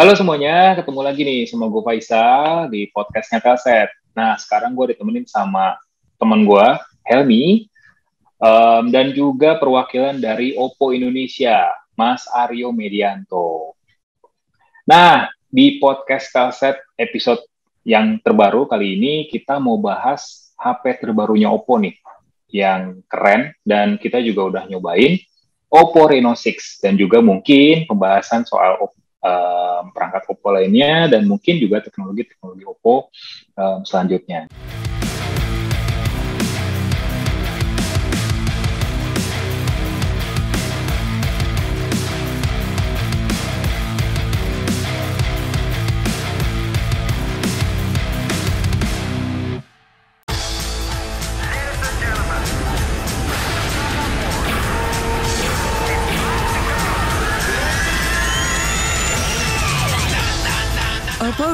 Halo semuanya, ketemu lagi nih sama gue Faisal di podcastnya Kaset. Nah, sekarang gue ditemenin sama teman gue, Helmi, um, dan juga perwakilan dari Oppo Indonesia, Mas Aryo Medianto. Nah, di podcast Kaset episode yang terbaru kali ini, kita mau bahas HP terbarunya Oppo nih, yang keren, dan kita juga udah nyobain Oppo Reno 6, dan juga mungkin pembahasan soal Oppo um, perangkat Oppo lainnya dan mungkin juga teknologi-teknologi Oppo um, selanjutnya.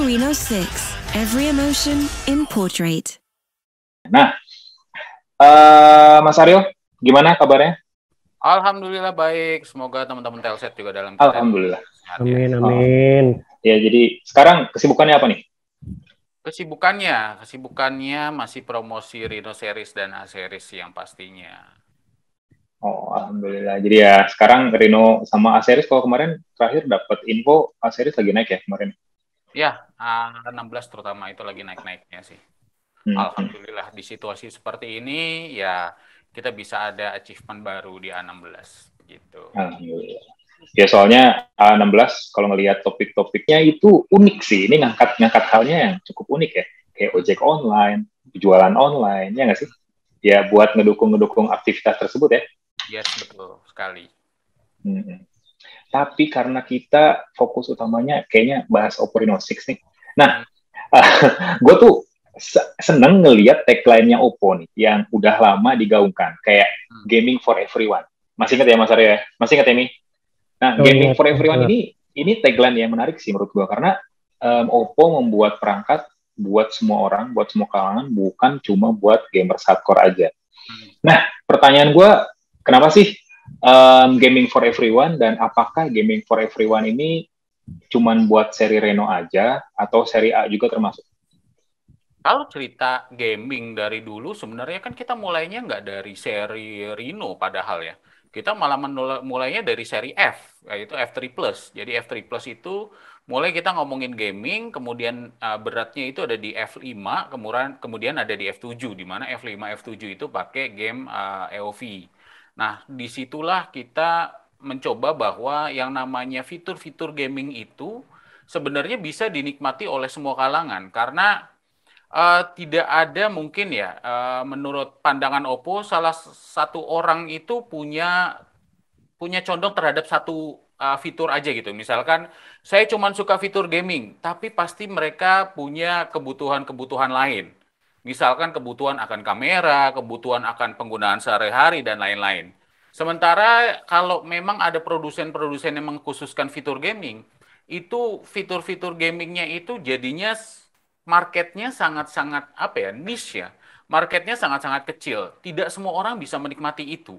Reno 6, every emotion in portrait. Nah, uh, Mas Aryo, gimana kabarnya? Alhamdulillah baik. Semoga teman-teman Telset juga dalam Alhamdulillah. Ya. Amin, amin. Oh. Ya, jadi sekarang kesibukannya apa nih? Kesibukannya, kesibukannya masih promosi Reno Series dan A Series yang pastinya. Oh, alhamdulillah. Jadi ya sekarang Reno sama A Series kalau kemarin terakhir dapat info A Series lagi naik ya kemarin. Ya, eh, A16 terutama itu lagi naik-naiknya sih. Hmm. Alhamdulillah di situasi seperti ini ya kita bisa ada achievement baru di A16 gitu. Alhamdulillah. Ya soalnya A16 kalau ngelihat topik-topiknya itu unik sih. Ini ngangkat ngangkat halnya yang cukup unik ya. Kayak ojek online, jualan online, ya nggak sih? Ya buat ngedukung ngedukung aktivitas tersebut ya. Yes betul sekali. Hmm tapi karena kita fokus utamanya kayaknya bahas Oppo Reno 6 nih. Nah, hmm. uh, gue tuh seneng ngeliat tagline-nya Oppo nih, yang udah lama digaungkan, kayak hmm. gaming for everyone. Masih inget ya Mas Arya? Masih inget ya, Mi? Nah, oh, gaming iya. for everyone ini ini tagline yang menarik sih menurut gue karena um, Oppo membuat perangkat buat semua orang, buat semua kalangan, bukan cuma buat gamer hardcore aja. Hmm. Nah, pertanyaan gue, kenapa sih um, gaming for everyone dan apakah gaming for everyone ini cuman buat seri Reno aja atau seri A juga termasuk? Kalau cerita gaming dari dulu sebenarnya kan kita mulainya nggak dari seri Reno padahal ya. Kita malah mulainya dari seri F, yaitu F3+. Plus. Jadi F3 Plus itu mulai kita ngomongin gaming, kemudian eh, beratnya itu ada di F5, kemudian ada di F7 di mana F5 F7 itu pakai game uh, Nah, disitulah kita mencoba bahwa yang namanya fitur-fitur gaming itu sebenarnya bisa dinikmati oleh semua kalangan karena uh, tidak ada mungkin ya uh, menurut pandangan Oppo salah satu orang itu punya punya condong terhadap satu uh, fitur aja gitu. Misalkan saya cuma suka fitur gaming, tapi pasti mereka punya kebutuhan-kebutuhan lain. Misalkan kebutuhan akan kamera, kebutuhan akan penggunaan sehari-hari, dan lain-lain. Sementara kalau memang ada produsen-produsen yang mengkhususkan fitur gaming, itu fitur-fitur gamingnya itu jadinya marketnya sangat-sangat apa ya, niche ya. Marketnya sangat-sangat kecil. Tidak semua orang bisa menikmati itu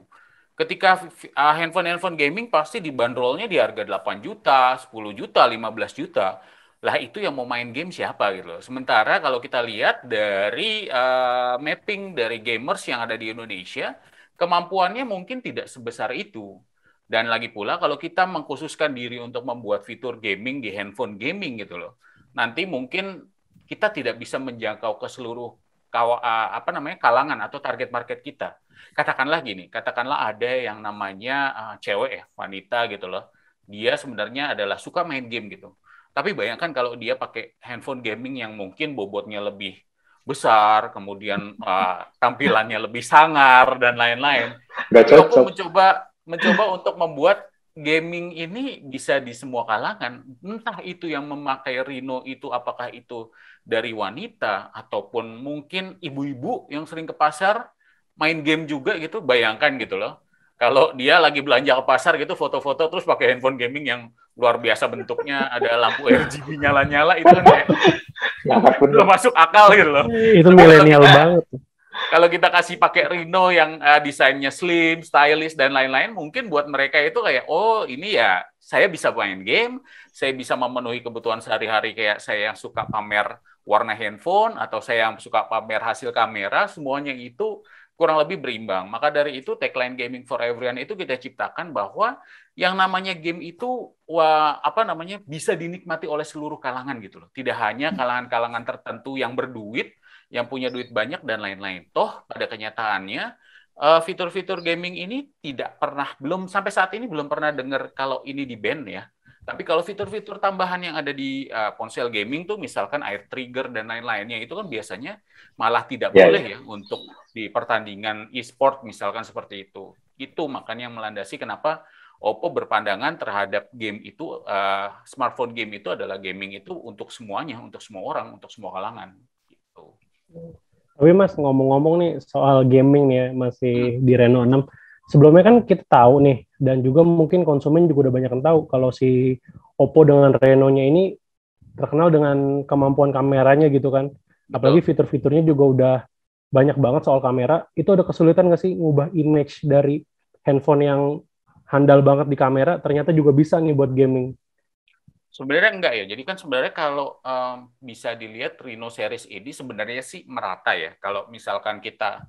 ketika ah, handphone-handphone gaming pasti dibanderolnya di harga 8 juta, 10 juta, 15 juta lah itu yang mau main game siapa gitu loh. Sementara kalau kita lihat dari uh, mapping dari gamers yang ada di Indonesia, kemampuannya mungkin tidak sebesar itu. Dan lagi pula kalau kita mengkhususkan diri untuk membuat fitur gaming di handphone gaming gitu loh, nanti mungkin kita tidak bisa menjangkau ke seluruh kawa, eh, apa namanya kalangan atau target market kita. Katakanlah gini, katakanlah ada yang namanya uh, cewek ya, wanita gitu loh. Dia sebenarnya adalah suka main game gitu. Tapi bayangkan kalau dia pakai handphone gaming yang mungkin bobotnya lebih besar, kemudian uh, tampilannya lebih sangar dan lain-lain. Aku mencoba mencoba untuk membuat gaming ini bisa di semua kalangan. Entah itu yang memakai Reno itu apakah itu dari wanita ataupun mungkin ibu-ibu yang sering ke pasar main game juga gitu, bayangkan gitu loh. Kalau dia lagi belanja ke pasar gitu foto-foto terus pakai handphone gaming yang luar biasa bentuknya, ada lampu RGB nyala-nyala itu kan kayak ya, belum masuk akal gitu loh. Itu milenial banget. Kalau kita kasih pakai Reno yang uh, desainnya slim, stylish dan lain-lain, mungkin buat mereka itu kayak oh ini ya saya bisa main game, saya bisa memenuhi kebutuhan sehari-hari kayak saya yang suka pamer warna handphone atau saya yang suka pamer hasil kamera, semuanya itu kurang lebih berimbang. Maka dari itu tagline gaming for everyone itu kita ciptakan bahwa yang namanya game itu wah, apa namanya bisa dinikmati oleh seluruh kalangan gitu loh. Tidak hanya hmm. kalangan-kalangan tertentu yang berduit, yang punya duit banyak dan lain-lain. Toh pada kenyataannya eh, fitur-fitur gaming ini tidak pernah belum sampai saat ini belum pernah dengar kalau ini di band ya tapi kalau fitur-fitur tambahan yang ada di uh, ponsel gaming tuh misalkan air trigger dan lain-lainnya itu kan biasanya malah tidak yeah, boleh yeah. ya untuk di pertandingan e-sport misalkan seperti itu. Itu makanya yang melandasi kenapa Oppo berpandangan terhadap game itu uh, smartphone game itu adalah gaming itu untuk semuanya, untuk semua orang, untuk semua kalangan gitu. Tapi Mas ngomong-ngomong nih soal gaming nih ya, masih hmm. di Reno 6 sebelumnya kan kita tahu nih dan juga mungkin konsumen juga udah banyak yang tahu kalau si Oppo dengan Reno-nya ini terkenal dengan kemampuan kameranya gitu kan. Apalagi fitur-fiturnya juga udah banyak banget soal kamera. Itu ada kesulitan nggak sih ngubah image dari handphone yang handal banget di kamera ternyata juga bisa nih buat gaming? Sebenarnya enggak ya. Jadi kan sebenarnya kalau um, bisa dilihat Reno series ini sebenarnya sih merata ya. Kalau misalkan kita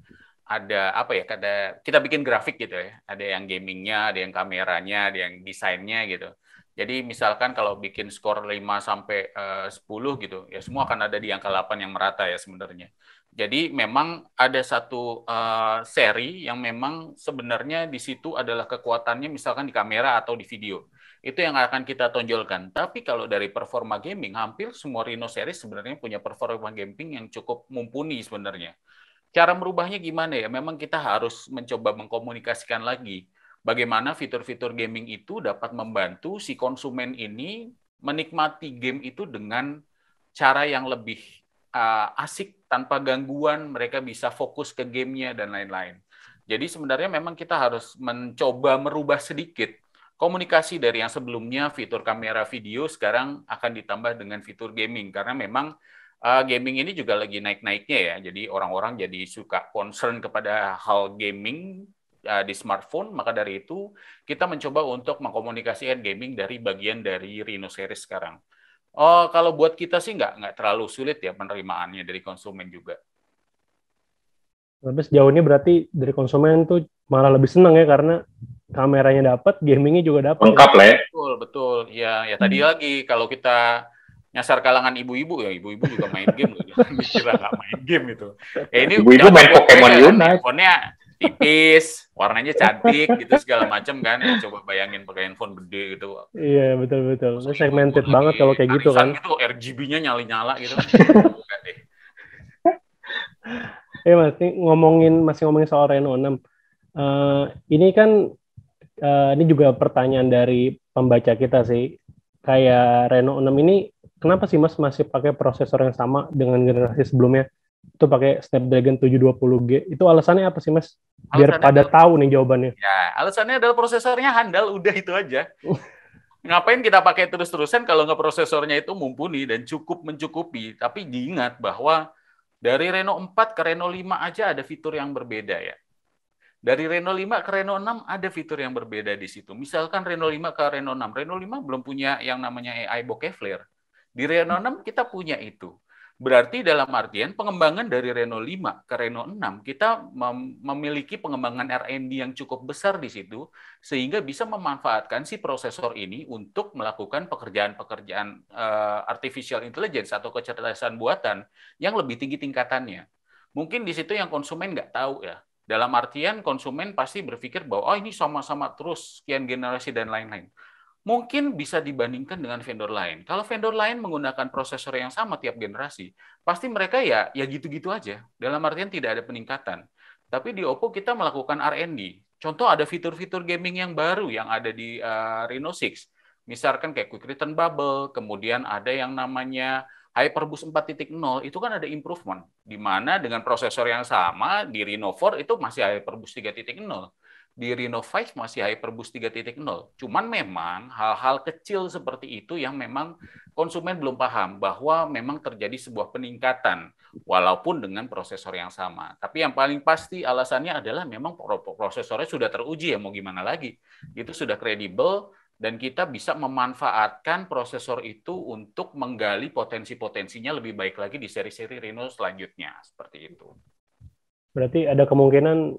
ada apa ya kata kita bikin grafik gitu ya ada yang gamingnya ada yang kameranya ada yang desainnya gitu jadi misalkan kalau bikin skor 5 sampai eh, uh, 10 gitu ya semua akan ada di angka 8 yang merata ya sebenarnya jadi memang ada satu uh, seri yang memang sebenarnya di situ adalah kekuatannya misalkan di kamera atau di video itu yang akan kita tonjolkan. Tapi kalau dari performa gaming, hampir semua Rhino series sebenarnya punya performa gaming yang cukup mumpuni sebenarnya cara merubahnya gimana ya? Memang kita harus mencoba mengkomunikasikan lagi bagaimana fitur-fitur gaming itu dapat membantu si konsumen ini menikmati game itu dengan cara yang lebih uh, asik tanpa gangguan, mereka bisa fokus ke gamenya dan lain-lain. Jadi sebenarnya memang kita harus mencoba merubah sedikit komunikasi dari yang sebelumnya fitur kamera video sekarang akan ditambah dengan fitur gaming karena memang uh, gaming ini juga lagi naik-naiknya ya. Jadi orang-orang jadi suka concern kepada hal gaming uh, di smartphone, maka dari itu kita mencoba untuk mengkomunikasikan gaming dari bagian dari Rhino series sekarang. Oh, kalau buat kita sih nggak nggak terlalu sulit ya penerimaannya dari konsumen juga. Tapi sejauh ini berarti dari konsumen tuh malah lebih senang ya karena kameranya dapat, gamingnya juga dapat. Lengkap lah ya. Betul, betul. Ya, ya tadi hmm. lagi kalau kita nyasar kalangan ibu-ibu ya ibu-ibu juga main game loh jangan nggak main game gitu. ya ini ibu-ibu main Pokemon ya, Unite handphonenya tipis warnanya cantik gitu segala macam kan ya, coba bayangin pakai handphone gede gitu iya betul betul Terus segmented banget kalau kayak gitu kan itu RGB-nya nyala-nyala gitu Eh masih ngomongin masih ngomongin soal Reno 6. Uh, eh, ini kan uh, ini juga pertanyaan dari pembaca kita sih. Kayak Reno 6 ini kenapa sih Mas masih pakai prosesor yang sama dengan generasi sebelumnya? Itu pakai Snapdragon 720G. Itu alasannya apa sih Mas? Biar alasannya pada adalah, tahu nih jawabannya. Ya, alasannya adalah prosesornya handal, udah itu aja. Ngapain kita pakai terus-terusan kalau nggak prosesornya itu mumpuni dan cukup mencukupi. Tapi diingat bahwa dari Reno 4 ke Reno 5 aja ada fitur yang berbeda ya. Dari Reno 5 ke Reno 6 ada fitur yang berbeda di situ. Misalkan Reno 5 ke Reno 6. Reno 5 belum punya yang namanya AI bokeh flare di Reno 6 kita punya itu. Berarti dalam artian pengembangan dari Reno 5 ke Reno 6, kita memiliki pengembangan R&D yang cukup besar di situ, sehingga bisa memanfaatkan si prosesor ini untuk melakukan pekerjaan-pekerjaan uh, artificial intelligence atau kecerdasan buatan yang lebih tinggi tingkatannya. Mungkin di situ yang konsumen nggak tahu ya. Dalam artian konsumen pasti berpikir bahwa oh ini sama-sama terus sekian generasi dan lain-lain mungkin bisa dibandingkan dengan vendor lain. Kalau vendor lain menggunakan prosesor yang sama tiap generasi, pasti mereka ya ya gitu-gitu aja. Dalam artian tidak ada peningkatan. Tapi di Oppo kita melakukan R&D. Contoh ada fitur-fitur gaming yang baru yang ada di uh, Reno 6. Misalkan kayak Quick Return Bubble, kemudian ada yang namanya Hyperboost 4.0, itu kan ada improvement. Di mana dengan prosesor yang sama di Reno 4 itu masih Hyperboost 3.0 di Reno 5 masih Hyperboost 3.0. Cuman memang hal-hal kecil seperti itu yang memang konsumen belum paham bahwa memang terjadi sebuah peningkatan walaupun dengan prosesor yang sama. Tapi yang paling pasti alasannya adalah memang prosesornya sudah teruji ya mau gimana lagi. Itu sudah kredibel dan kita bisa memanfaatkan prosesor itu untuk menggali potensi-potensinya lebih baik lagi di seri-seri Reno selanjutnya seperti itu. Berarti ada kemungkinan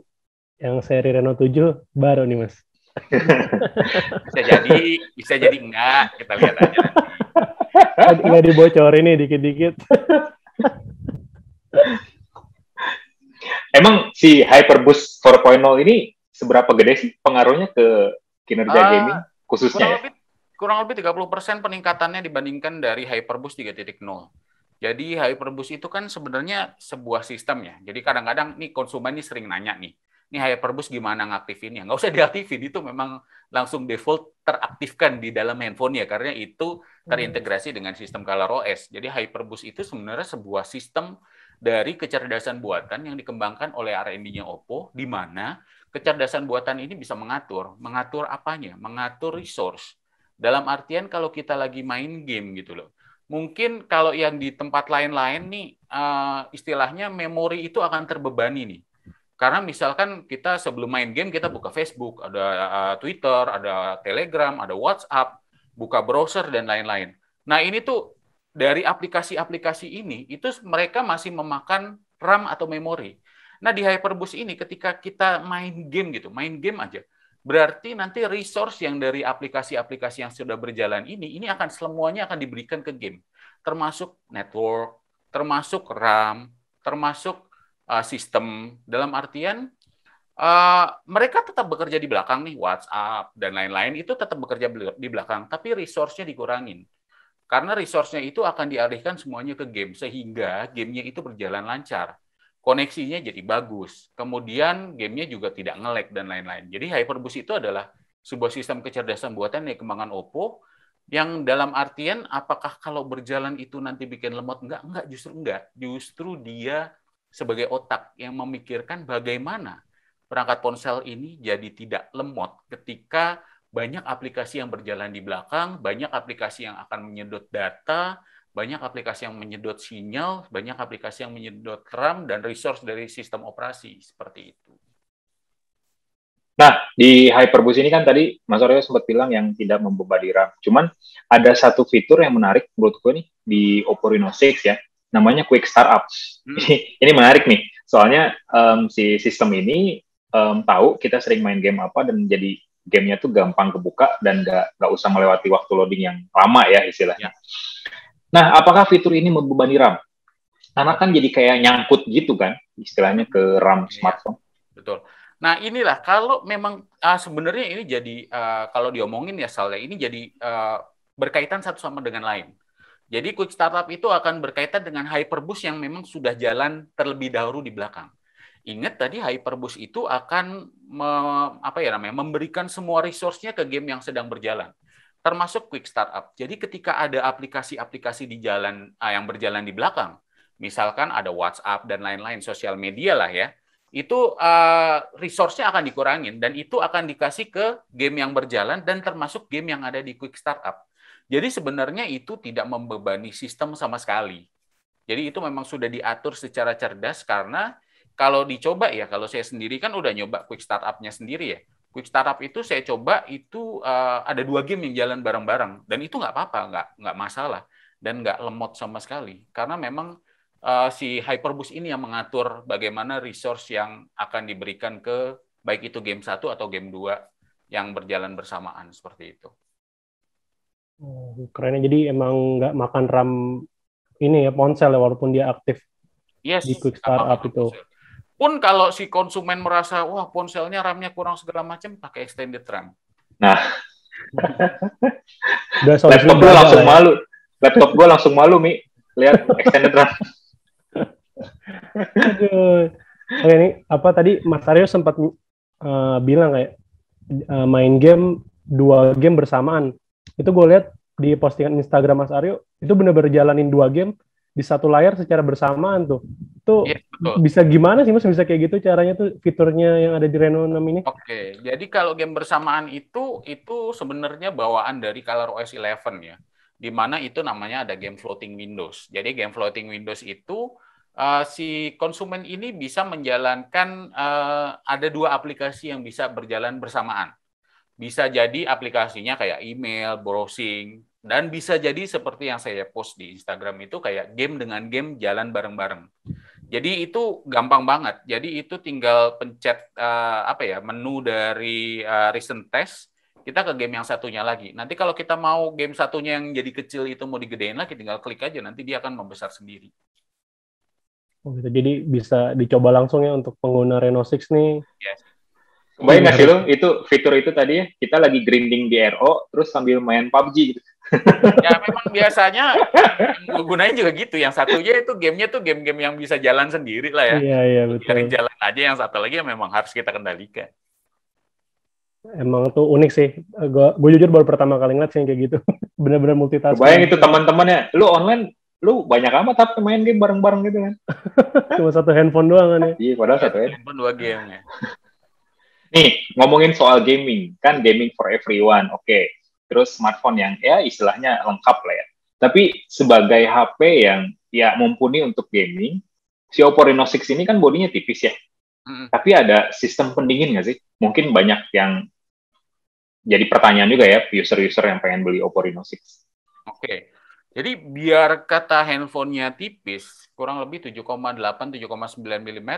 yang seri Renault 7 baru nih mas bisa jadi bisa jadi enggak kita lihat aja nanti. nggak dibocor ini dikit-dikit emang si Hyperboost 4.0 ini seberapa gede sih pengaruhnya ke kinerja uh, gaming khususnya kurang ya? lebih, kurang lebih 30% peningkatannya dibandingkan dari Hyperboost 3.0 jadi Hyperboost itu kan sebenarnya sebuah sistem ya jadi kadang-kadang nih konsumen ini sering nanya nih ini Hyperbus gimana ngaktifinnya. Nggak usah diaktifin, itu memang langsung default teraktifkan di dalam handphone ya, karena itu terintegrasi dengan sistem ColorOS. OS. Jadi Hyperbus itu sebenarnya sebuah sistem dari kecerdasan buatan yang dikembangkan oleh R&D-nya Oppo, di mana kecerdasan buatan ini bisa mengatur. Mengatur apanya? Mengatur resource. Dalam artian kalau kita lagi main game gitu loh, mungkin kalau yang di tempat lain-lain nih eh, istilahnya memori itu akan terbebani nih karena misalkan kita sebelum main game kita buka Facebook, ada eh, Twitter, ada Telegram, ada WhatsApp, buka browser dan lain-lain. Nah, ini tuh dari aplikasi-aplikasi ini itu mereka masih memakan RAM atau memori. Nah, di Hyperbus ini ketika kita main game gitu, main game aja. Berarti nanti resource yang dari aplikasi-aplikasi yang sudah berjalan ini ini akan semuanya akan diberikan ke game. Termasuk network, termasuk RAM, termasuk uh, sistem dalam artian uh, mereka tetap bekerja di belakang nih WhatsApp dan lain-lain itu tetap bekerja di belakang tapi resource-nya dikurangin karena resource-nya itu akan dialihkan semuanya ke game sehingga gamenya itu berjalan lancar koneksinya jadi bagus kemudian gamenya juga tidak ngelek dan lain-lain jadi Hyperbus itu adalah sebuah sistem kecerdasan buatan yang kembangan Oppo yang dalam artian apakah kalau berjalan itu nanti bikin lemot enggak enggak justru enggak justru dia sebagai otak yang memikirkan bagaimana perangkat ponsel ini jadi tidak lemot ketika banyak aplikasi yang berjalan di belakang, banyak aplikasi yang akan menyedot data, banyak aplikasi yang menyedot sinyal, banyak aplikasi yang menyedot RAM dan resource dari sistem operasi seperti itu. Nah, di Hyperbus ini kan tadi Mas Aryo sempat bilang yang tidak membebani RAM. Cuman ada satu fitur yang menarik menurut gue nih di Oppo Reno 6 ya namanya quick startups. Hmm. ini menarik nih, soalnya um, si sistem ini um, tahu kita sering main game apa dan jadi gamenya tuh gampang kebuka dan gak, gak usah melewati waktu loading yang lama ya istilahnya. Ya. Nah, apakah fitur ini membebani RAM? Karena kan jadi kayak nyangkut gitu kan, istilahnya ke RAM iya. smartphone. Betul. Nah inilah kalau memang uh, sebenarnya ini jadi uh, kalau diomongin ya soalnya ini jadi uh, berkaitan satu sama dengan lain. Jadi quick startup itu akan berkaitan dengan hyperbus yang memang sudah jalan terlebih dahulu di belakang. Ingat tadi hyperbus itu akan me, apa ya namanya memberikan semua resource-nya ke game yang sedang berjalan termasuk quick startup. Jadi ketika ada aplikasi-aplikasi di jalan ah, yang berjalan di belakang, misalkan ada WhatsApp dan lain-lain sosial media lah ya, itu uh, resource-nya akan dikurangin dan itu akan dikasih ke game yang berjalan dan termasuk game yang ada di quick startup. Jadi sebenarnya itu tidak membebani sistem sama sekali. Jadi itu memang sudah diatur secara cerdas karena kalau dicoba ya, kalau saya sendiri kan udah nyoba quick startup-nya sendiri ya. Quick startup itu saya coba itu uh, ada dua game yang jalan bareng-bareng dan itu nggak apa-apa, nggak nggak masalah dan nggak lemot sama sekali karena memang uh, si Hyperbus ini yang mengatur bagaimana resource yang akan diberikan ke baik itu game satu atau game dua yang berjalan bersamaan seperti itu. Oh, keren ya. jadi emang nggak makan RAM ini ya ponsel ya walaupun dia aktif yes, di quick startup itu. Pun kalau si konsumen merasa wah ponselnya RAM-nya kurang segala macam pakai extended RAM. Nah. laptop gue langsung ya. malu. Laptop gue langsung malu Mi lihat extended RAM. Aduh. Oke ini apa tadi Mas Aryo sempat uh, bilang kayak uh, main game dua game bersamaan itu gue lihat di postingan Instagram Mas Aryo itu bener-bener jalanin dua game di satu layar secara bersamaan tuh. itu ya, bisa gimana sih Mas bisa kayak gitu caranya tuh fiturnya yang ada di Reno 6 ini? Oke, jadi kalau game bersamaan itu itu sebenarnya bawaan dari Color OS 11 ya. Di mana itu namanya ada game floating windows. Jadi game floating windows itu uh, si konsumen ini bisa menjalankan uh, ada dua aplikasi yang bisa berjalan bersamaan. Bisa jadi aplikasinya kayak email, browsing, dan bisa jadi seperti yang saya post di Instagram itu kayak game dengan game jalan bareng-bareng. Jadi itu gampang banget. Jadi itu tinggal pencet uh, apa ya menu dari uh, recent test kita ke game yang satunya lagi. Nanti kalau kita mau game satunya yang jadi kecil itu mau digedein lagi, tinggal klik aja. Nanti dia akan membesar sendiri. Oh gitu. Jadi bisa dicoba langsung ya untuk pengguna Reno 6 nih. Yes. Kebayang iya, nggak sih lo itu fitur itu tadi ya kita lagi grinding di RO terus sambil main PUBG gitu. ya memang biasanya gunain juga gitu. Yang satunya itu gamenya tuh game-game yang bisa jalan sendiri lah ya. Iya iya betul. jalan aja yang satu lagi yang memang harus kita kendalikan. Emang tuh unik sih. Gue jujur baru pertama kali ngeliat sih yang kayak gitu. Bener-bener multitasking. Bayang itu teman-temannya. Lu online lu banyak amat tapi main game bareng-bareng gitu kan. Cuma satu handphone doang kan ya. Iya, padahal satu iya, handphone dua game ya. Nih, ngomongin soal gaming, kan gaming for everyone, oke. Okay. Terus smartphone yang ya istilahnya lengkap lah ya. Tapi sebagai HP yang ya mumpuni untuk gaming, si Oppo Reno 6 ini kan bodinya tipis ya. hmm. Tapi ada sistem pendingin nggak sih? Mungkin banyak yang jadi pertanyaan juga ya user-user yang pengen beli Oppo Reno 6. Oke. Jadi biar kata handphonenya tipis, kurang lebih 7,8 7,9 mm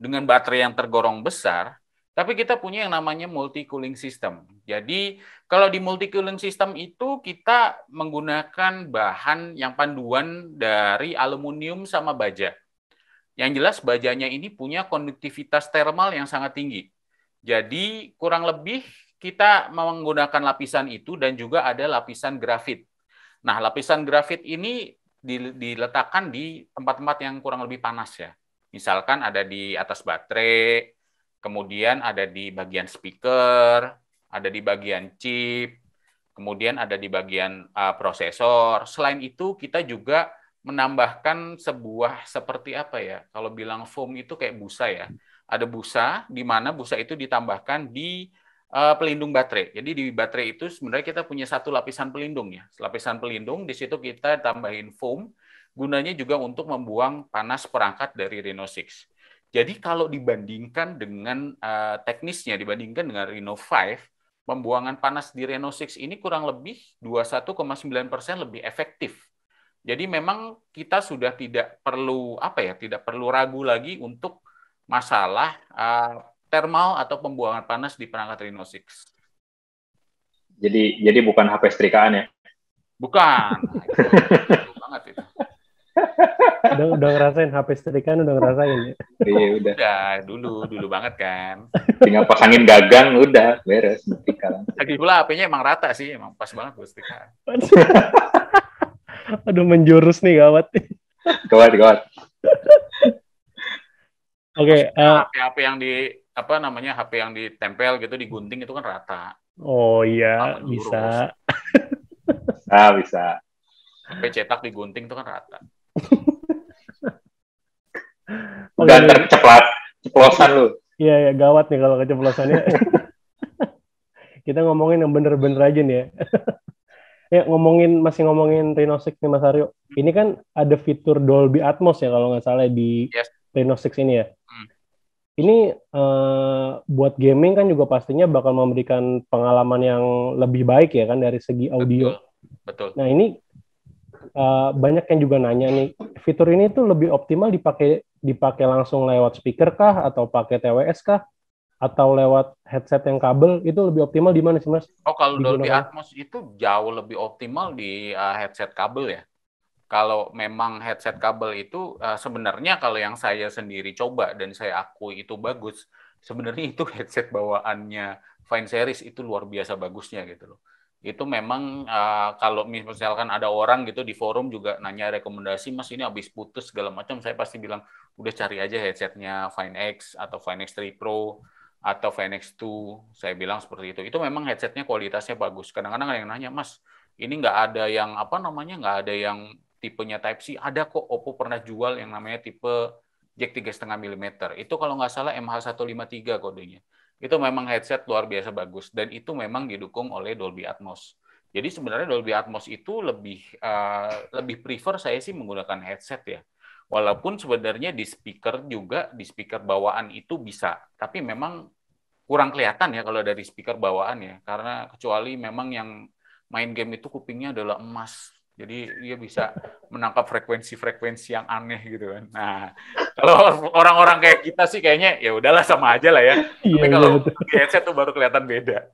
dengan baterai yang tergorong besar, tapi kita punya yang namanya multi cooling system. Jadi kalau di multi cooling system itu kita menggunakan bahan yang panduan dari aluminium sama baja. Yang jelas bajanya ini punya konduktivitas thermal yang sangat tinggi. Jadi kurang lebih kita menggunakan lapisan itu dan juga ada lapisan grafit. Nah, lapisan grafit ini diletakkan di tempat-tempat yang kurang lebih panas ya. Misalkan ada di atas baterai, kemudian ada di bagian speaker, ada di bagian chip, kemudian ada di bagian uh, prosesor. Selain itu kita juga menambahkan sebuah seperti apa ya? Kalau bilang foam itu kayak busa ya. Ada busa di mana busa itu ditambahkan di uh, pelindung baterai. Jadi di baterai itu sebenarnya kita punya satu lapisan pelindung ya. Lapisan pelindung di situ kita tambahin foam gunanya juga untuk membuang panas perangkat dari Reno 6. Jadi kalau dibandingkan dengan uh, teknisnya, dibandingkan dengan Reno 5, pembuangan panas di Reno 6 ini kurang lebih 21,9 persen lebih efektif. Jadi memang kita sudah tidak perlu apa ya, tidak perlu ragu lagi untuk masalah uh, thermal atau pembuangan panas di perangkat Reno 6. Jadi jadi bukan HP setrikaan ya? Bukan. Nah, banget itu udah, udah ngerasain HP setrikaan udah ngerasain ya? Iya udah. Udah ya, dulu dulu banget kan. Tinggal pasangin gagang udah beres setrikaan. Lagi pula HP-nya emang rata sih emang pas banget buat setrikaan. Aduh menjurus nih gawat. Gawat gawat. Oke. Okay, uh, eh, HP-HP yang di apa namanya HP yang ditempel gitu digunting itu kan rata. Oh iya bisa. ah bisa. HP cetak digunting itu kan rata. Udah terceplat, ceplosan lu. Iya, ya, gawat nih kalau keceplosannya. Kita ngomongin yang bener-bener aja nih ya. ya ngomongin masih ngomongin Reno 6 nih Mas Aryo. Ini kan ada fitur Dolby Atmos ya kalau nggak salah di yes. Reno 6 ini ya. Hmm. Ini uh, buat gaming kan juga pastinya bakal memberikan pengalaman yang lebih baik ya kan dari segi audio. Betul. Betul. Nah ini Eh, banyak yang juga nanya nih fitur ini tuh lebih optimal dipakai dipakai langsung lewat speaker kah atau pakai TWS kah atau lewat headset yang kabel itu lebih optimal di mana sih mas? Oh kalau di Dolby Atmos itu jauh lebih optimal di uh, headset kabel ya. Kalau memang headset kabel itu uh, sebenarnya kalau yang saya sendiri coba dan saya akui itu bagus, sebenarnya itu headset bawaannya Fine Series itu luar biasa bagusnya gitu loh itu memang uh, kalau misalkan ada orang gitu di forum juga nanya rekomendasi mas ini habis putus segala macam saya pasti bilang udah cari aja headsetnya Find X atau Find X3 Pro atau Find X2 saya bilang seperti itu itu memang headsetnya kualitasnya bagus kadang-kadang ada yang nanya mas ini nggak ada yang apa namanya nggak ada yang tipenya Type C ada kok Oppo pernah jual yang namanya tipe jack tiga setengah milimeter mm. itu kalau nggak salah MH153 kodenya itu memang headset luar biasa bagus dan itu memang didukung oleh Dolby Atmos. Jadi sebenarnya Dolby Atmos itu lebih uh, lebih prefer saya sih menggunakan headset ya. Walaupun sebenarnya di speaker juga di speaker bawaan itu bisa, tapi memang kurang kelihatan ya kalau dari speaker bawaan ya karena kecuali memang yang main game itu kupingnya adalah emas jadi dia bisa menangkap frekuensi-frekuensi yang aneh gitu kan. Nah, kalau orang-orang kayak kita sih kayaknya ya udahlah sama aja lah ya. Iya, kalau iya, headset tuh baru kelihatan beda.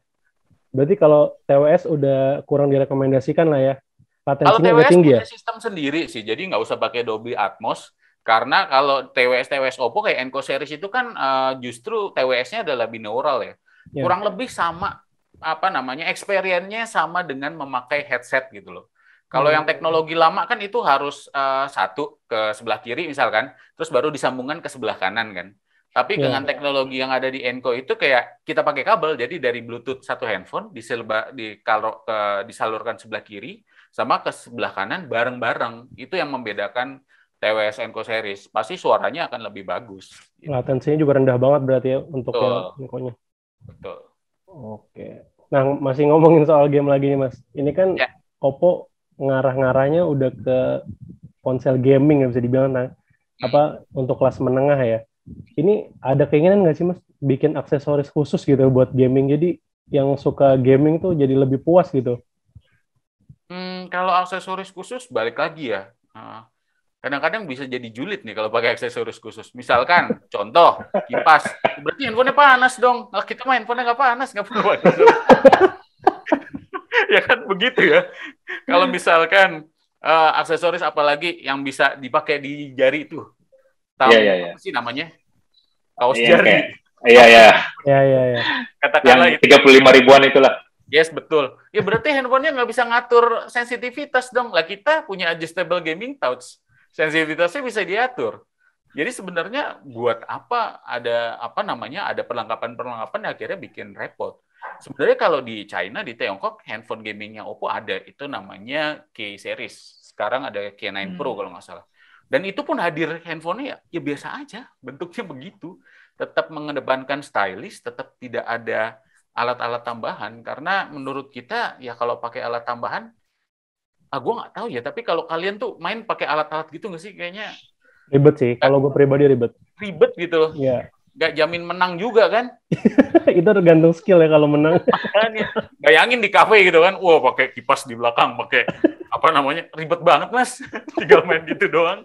Berarti kalau TWS udah kurang direkomendasikan lah ya. Kalau TWS tinggi punya ya? sistem sendiri sih, jadi nggak usah pakai Dolby Atmos. Karena kalau TWS TWS Oppo kayak Enco series itu kan uh, justru TWS-nya adalah binaural ya. Yeah. Kurang lebih sama apa namanya experience-nya sama dengan memakai headset gitu loh. Kalau hmm. yang teknologi lama kan itu harus uh, satu ke sebelah kiri misalkan, terus baru disambungkan ke sebelah kanan kan. Tapi yeah. dengan teknologi yang ada di Enco itu kayak kita pakai kabel, jadi dari Bluetooth satu handphone diselba, di kalau uh, disalurkan sebelah kiri sama ke sebelah kanan bareng-bareng. Itu yang membedakan TWS Enco series. Pasti suaranya akan lebih bagus. Gitu. Latensinya juga rendah banget berarti ya untuk Enco-nya. Betul. Oke. Nah, masih ngomongin soal game lagi nih, Mas. Ini kan yeah. Oppo ngarah-ngarahnya udah ke ponsel gaming ya bisa dibilang nah apa untuk kelas menengah ya ini ada keinginan nggak sih mas bikin aksesoris khusus gitu buat gaming jadi yang suka gaming tuh jadi lebih puas gitu hmm, kalau aksesoris khusus balik lagi ya nah, kadang-kadang bisa jadi julid nih kalau pakai aksesoris khusus misalkan contoh kipas berarti handphonenya panas dong nah, kita main handphonenya nggak panas nggak perlu ya kan begitu ya. Kalau misalkan uh, aksesoris apalagi yang bisa dipakai di jari itu. Tahu yeah, yeah, yeah. apa sih namanya? Kaos yeah, jari. Iya, iya. Iya, iya, iya. Katakanlah tiga puluh lima ribuan itulah. Yes, betul. Ya berarti handphonenya nggak bisa ngatur sensitivitas dong. Lah kita punya adjustable gaming touch. Sensitivitasnya bisa diatur. Jadi sebenarnya buat apa ada apa namanya ada perlengkapan-perlengkapan yang akhirnya bikin repot. Sebenarnya kalau di China, di Tiongkok, handphone gamingnya Oppo ada. Itu namanya K series. Sekarang ada K9 hmm. Pro kalau nggak salah. Dan itu pun hadir handphonenya ya, ya, biasa aja. Bentuknya begitu. Tetap mengedepankan stylish, tetap tidak ada alat-alat tambahan. Karena menurut kita, ya kalau pakai alat tambahan, ah gue nggak tahu ya. Tapi kalau kalian tuh main pakai alat-alat gitu nggak sih? Kayaknya ribet sih. Kalau gue pribadi ribet. Ribet gitu loh. Yeah nggak jamin menang juga kan? itu tergantung skill ya kalau menang. Bayangin di kafe gitu kan, wah pakai kipas di belakang, pakai apa namanya, ribet banget mas, tinggal main gitu doang.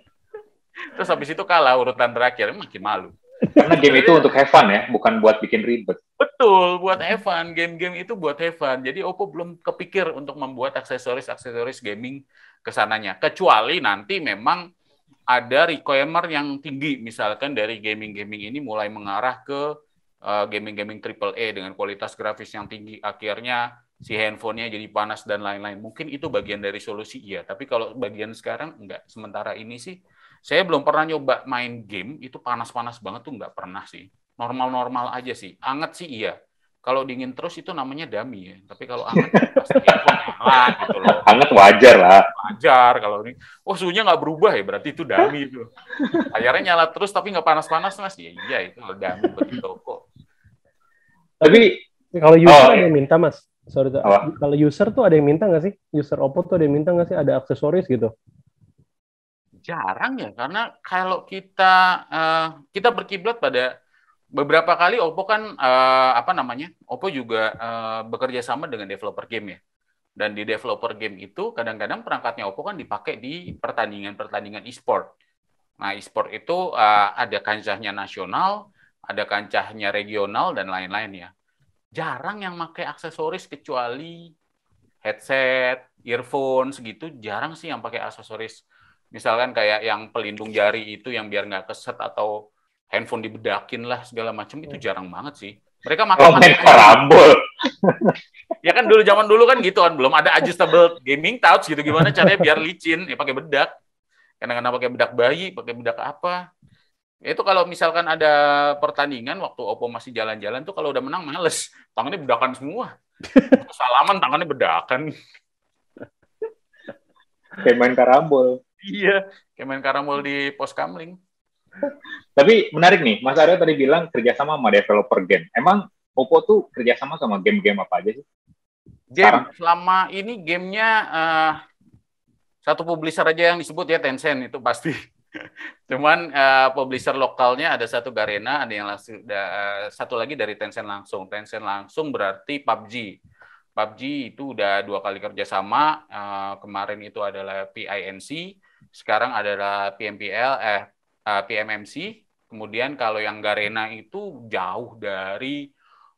Terus habis itu kalah urutan terakhir, makin malu. Karena game itu untuk Evan ya, bukan buat bikin ribet. Betul, buat Evan, Game-game itu buat Evan. Jadi Oppo belum kepikir untuk membuat aksesoris-aksesoris gaming kesananya. Kecuali nanti memang ada requirement yang tinggi misalkan dari gaming-gaming ini mulai mengarah ke gaming eh, gaming-gaming triple A dengan kualitas grafis yang tinggi akhirnya si handphonenya jadi panas dan lain-lain mungkin itu bagian dari solusi iya tapi kalau bagian sekarang enggak sementara ini sih saya belum pernah nyoba main game itu panas-panas banget tuh enggak pernah sih normal-normal aja sih anget sih iya kalau dingin terus itu namanya dami ya. Tapi kalau hangat kan pasti nyala gitu loh. Hangat wajar lah. Wajar kalau ini. Oh suhunya nggak berubah ya berarti itu dami itu. Layarnya nyala terus tapi nggak panas-panas mas. Ya iya itu dami bagi toko. Tapi kalau oh, user oh, ada yang minta mas. Sorry, oh. kalau user tuh ada yang minta nggak sih? User Oppo tuh ada yang minta nggak sih ada aksesoris gitu? Jarang ya karena kalau kita uh, kita berkiblat pada beberapa kali Oppo kan uh, apa namanya? Oppo juga uh, bekerja sama dengan developer game ya. Dan di developer game itu kadang-kadang perangkatnya Oppo kan dipakai di pertandingan-pertandingan e-sport. Nah, e-sport itu uh, ada kancahnya nasional, ada kancahnya regional dan lain-lain ya. Jarang yang pakai aksesoris kecuali headset, earphone segitu jarang sih yang pakai aksesoris. Misalkan kayak yang pelindung jari itu yang biar nggak keset atau handphone dibedakin lah segala macam itu iya. jarang banget sih. Mereka makan oh, karambol. ya kan dulu zaman dulu kan gitu kan belum ada adjustable gaming touch gitu gimana caranya biar licin ya pakai bedak. Kadang-kadang pakai bedak bayi, pakai bedak apa. Ya, itu kalau misalkan ada pertandingan waktu Oppo masih jalan-jalan tuh kalau udah menang males. Tangannya bedakan semua. Salaman tangannya bedakan. Kayak main karambol. Iya, kayak main karambol di pos kamling. Tapi menarik nih, Mas Aryo tadi bilang kerjasama sama developer game. Emang Oppo tuh kerjasama sama game-game apa aja sih? Game Sekarang? selama ini gamenya uh, satu publisher aja yang disebut ya Tencent itu pasti. Cuman uh, publisher lokalnya ada satu Garena, ada yang langsung uh, satu lagi dari Tencent langsung. Tencent langsung berarti PUBG. PUBG itu udah dua kali kerjasama. Uh, kemarin itu adalah PINC, sekarang adalah PMPL, eh PMMC. Eh, Kemudian kalau yang Garena itu jauh dari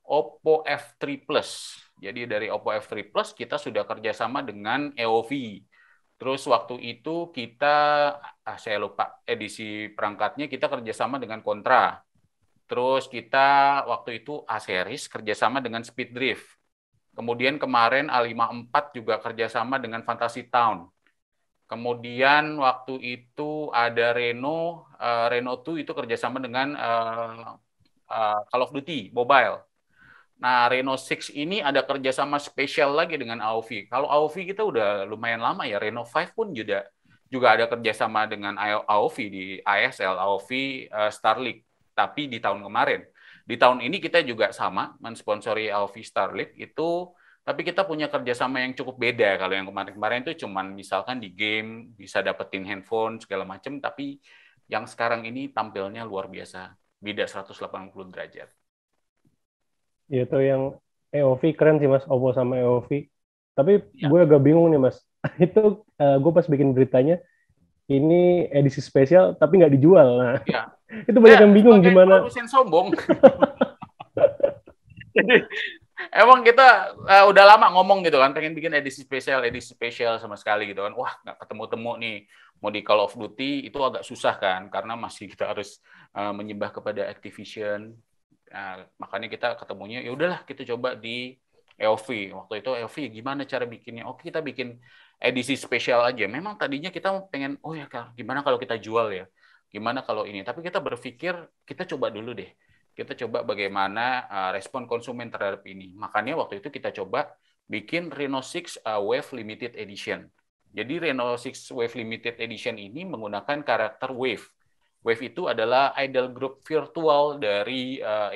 Oppo F3 Plus. Jadi dari Oppo F3 Plus kita sudah kerjasama dengan EOV. Terus waktu itu kita, ah saya lupa edisi perangkatnya kita kerjasama dengan Kontra. Terus kita waktu itu A-Series kerjasama dengan Speed Drift. Kemudian kemarin A54 juga kerjasama dengan Fantasy Town. Kemudian waktu itu ada Reno, uh, Reno 2 itu kerjasama dengan uh, uh, Call of Duty Mobile. Nah, Reno 6 ini ada kerjasama spesial lagi dengan AOV. Kalau AOV kita udah lumayan lama ya, Reno 5 pun juga juga ada kerjasama dengan AOV di ASL, AOV uh, Starlink, tapi di tahun kemarin. Di tahun ini kita juga sama, mensponsori AOV Starlink itu tapi kita punya kerjasama yang cukup beda. Kalau yang kemarin-kemarin itu cuman misalkan di game bisa dapetin handphone segala macam, tapi yang sekarang ini tampilnya luar biasa, beda 180 derajat. Iya tuh yang EOV keren sih mas, Oppo sama EOV. Tapi ya. gue agak bingung nih mas. itu uh, gue pas bikin beritanya, ini edisi spesial tapi nggak dijual. Nah, ya. itu banyak ya, yang bingung gimana. Produsen sombong. jadi emang kita uh, udah lama ngomong gitu kan, pengen bikin edisi spesial, edisi spesial sama sekali gitu kan. Wah, nggak ketemu-temu nih. Mau di Call of Duty itu agak susah kan, karena masih kita harus uh, menyembah kepada Activision. uh, makanya kita ketemunya, ya udahlah kita coba di EOV. Waktu itu EOV ya gimana cara bikinnya? Oke, oh, kita bikin edisi spesial aja. Memang tadinya kita pengen, oh ya, gimana kalau kita jual ya? Gimana kalau ini? Tapi kita berpikir, kita coba dulu deh kita coba bagaimana eh, respon konsumen terhadap ini. Makanya waktu itu kita coba bikin Reno 6 eh, Wave Limited Edition. Jadi Reno 6 Wave Limited Edition ini menggunakan karakter Wave. Wave itu adalah idol group virtual dari uh,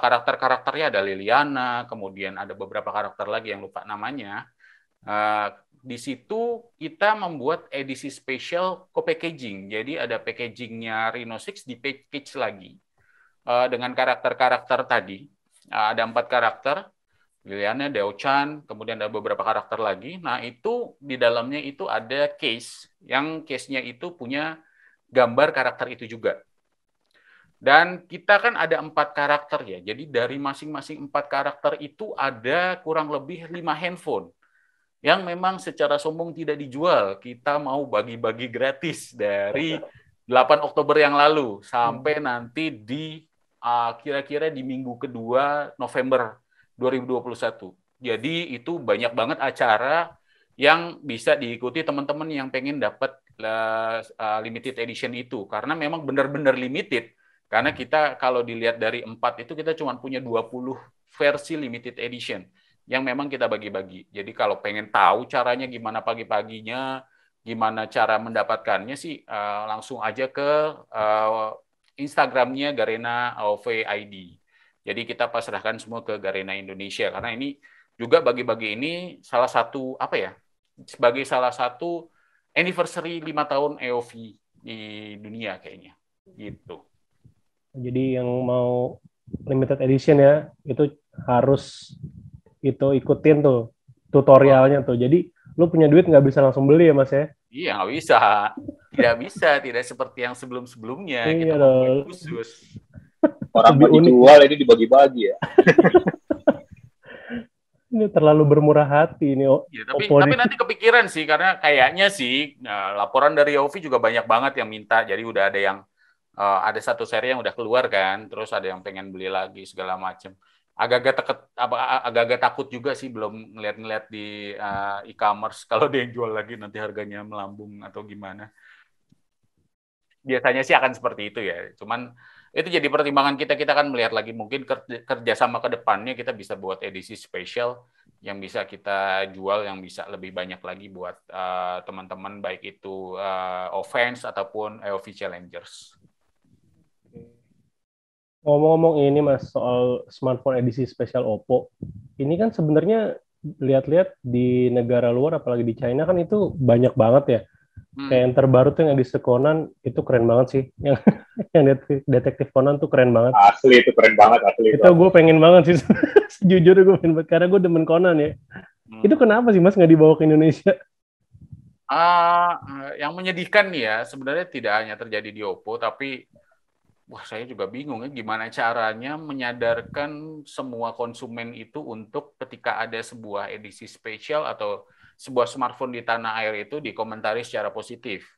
karakter-karakternya ada Liliana, kemudian ada beberapa karakter lagi yang lupa namanya. Ah, di situ kita membuat edisi spesial co-packaging. Jadi ada packagingnya Reno 6 di package lagi. Eh, dengan karakter-karakter tadi. Uh, ada empat karakter, Liliana, Chan, kemudian ada beberapa karakter lagi. Nah itu di dalamnya itu ada case, yang case-nya itu punya gambar karakter itu juga. Dan kita kan ada empat karakter ya, jadi dari masing-masing empat karakter itu ada kurang lebih lima handphone yang memang secara sombong tidak dijual. Kita mau bagi-bagi gratis dari 8 Oktober yang lalu sampai hmm. nanti di Ah, kira-kira uh, di minggu kedua November 2021. Jadi itu banyak banget acara yang bisa diikuti teman-teman yang pengen dapat uh, limited edition itu karena memang benar-benar limited karena kita kalau dilihat dari empat itu kita cuma punya 20 versi limited edition yang memang kita bagi-bagi. Jadi kalau pengen tahu caranya gimana pagi-paginya, gimana cara mendapatkannya sih uh, langsung aja ke uh, Instagramnya Garena AOV ID. Jadi kita pasrahkan semua ke Garena Indonesia karena ini juga bagi-bagi ini salah satu apa ya sebagai salah satu anniversary lima tahun AOV e di dunia kayaknya gitu. Jadi yang mau limited edition ya itu harus itu ikutin tuh tutorialnya tuh. Jadi lu punya duit nggak bisa langsung beli ya mas ya? Iya nggak bisa tidak bisa, tidak seperti yang sebelum-sebelumnya. Gitu. Iya kita dong. khusus. Orang mau dijual ini dibagi-bagi ya. ini terlalu bermurah hati ini. Ya, tapi, Oppo tapi nanti kepikiran sih karena kayaknya sih nah, laporan dari Yofi juga banyak banget yang minta. Jadi udah ada yang uh, ada satu seri yang udah keluar kan, terus ada yang pengen beli lagi segala macam Agak-agak teket, apa, agak-agak takut juga sih belum ngeliat-ngeliat di uh, e-commerce kalau dia yang jual lagi nanti harganya melambung atau gimana biasanya sih akan seperti itu ya. Cuman itu jadi pertimbangan kita kita kan melihat lagi mungkin kerjasama ke depannya kita bisa buat edisi spesial yang bisa kita jual yang bisa lebih banyak lagi buat teman eh, teman-teman baik itu uh, eh, offense ataupun AOV challengers. Ngomong-ngomong ini mas soal smartphone edisi spesial Oppo, ini kan sebenarnya lihat-lihat di negara luar apalagi di China kan itu banyak banget ya Hmm. Kayak yang terbaru tuh yang di Conan itu keren banget sih. Yang yang detektif Conan tuh keren banget. Asli itu keren banget asli. Itu, itu gue pengen banget sih. Jujur gue pengen banget karena gue demen Conan ya. Hmm. Itu kenapa sih Mas nggak dibawa ke Indonesia? Ah, uh, yang menyedihkan nih ya, sebenarnya tidak hanya terjadi di Oppo tapi wah saya juga bingung ya gimana caranya menyadarkan semua konsumen itu untuk ketika ada sebuah edisi spesial atau sebuah smartphone di tanah air itu dikomentari secara positif.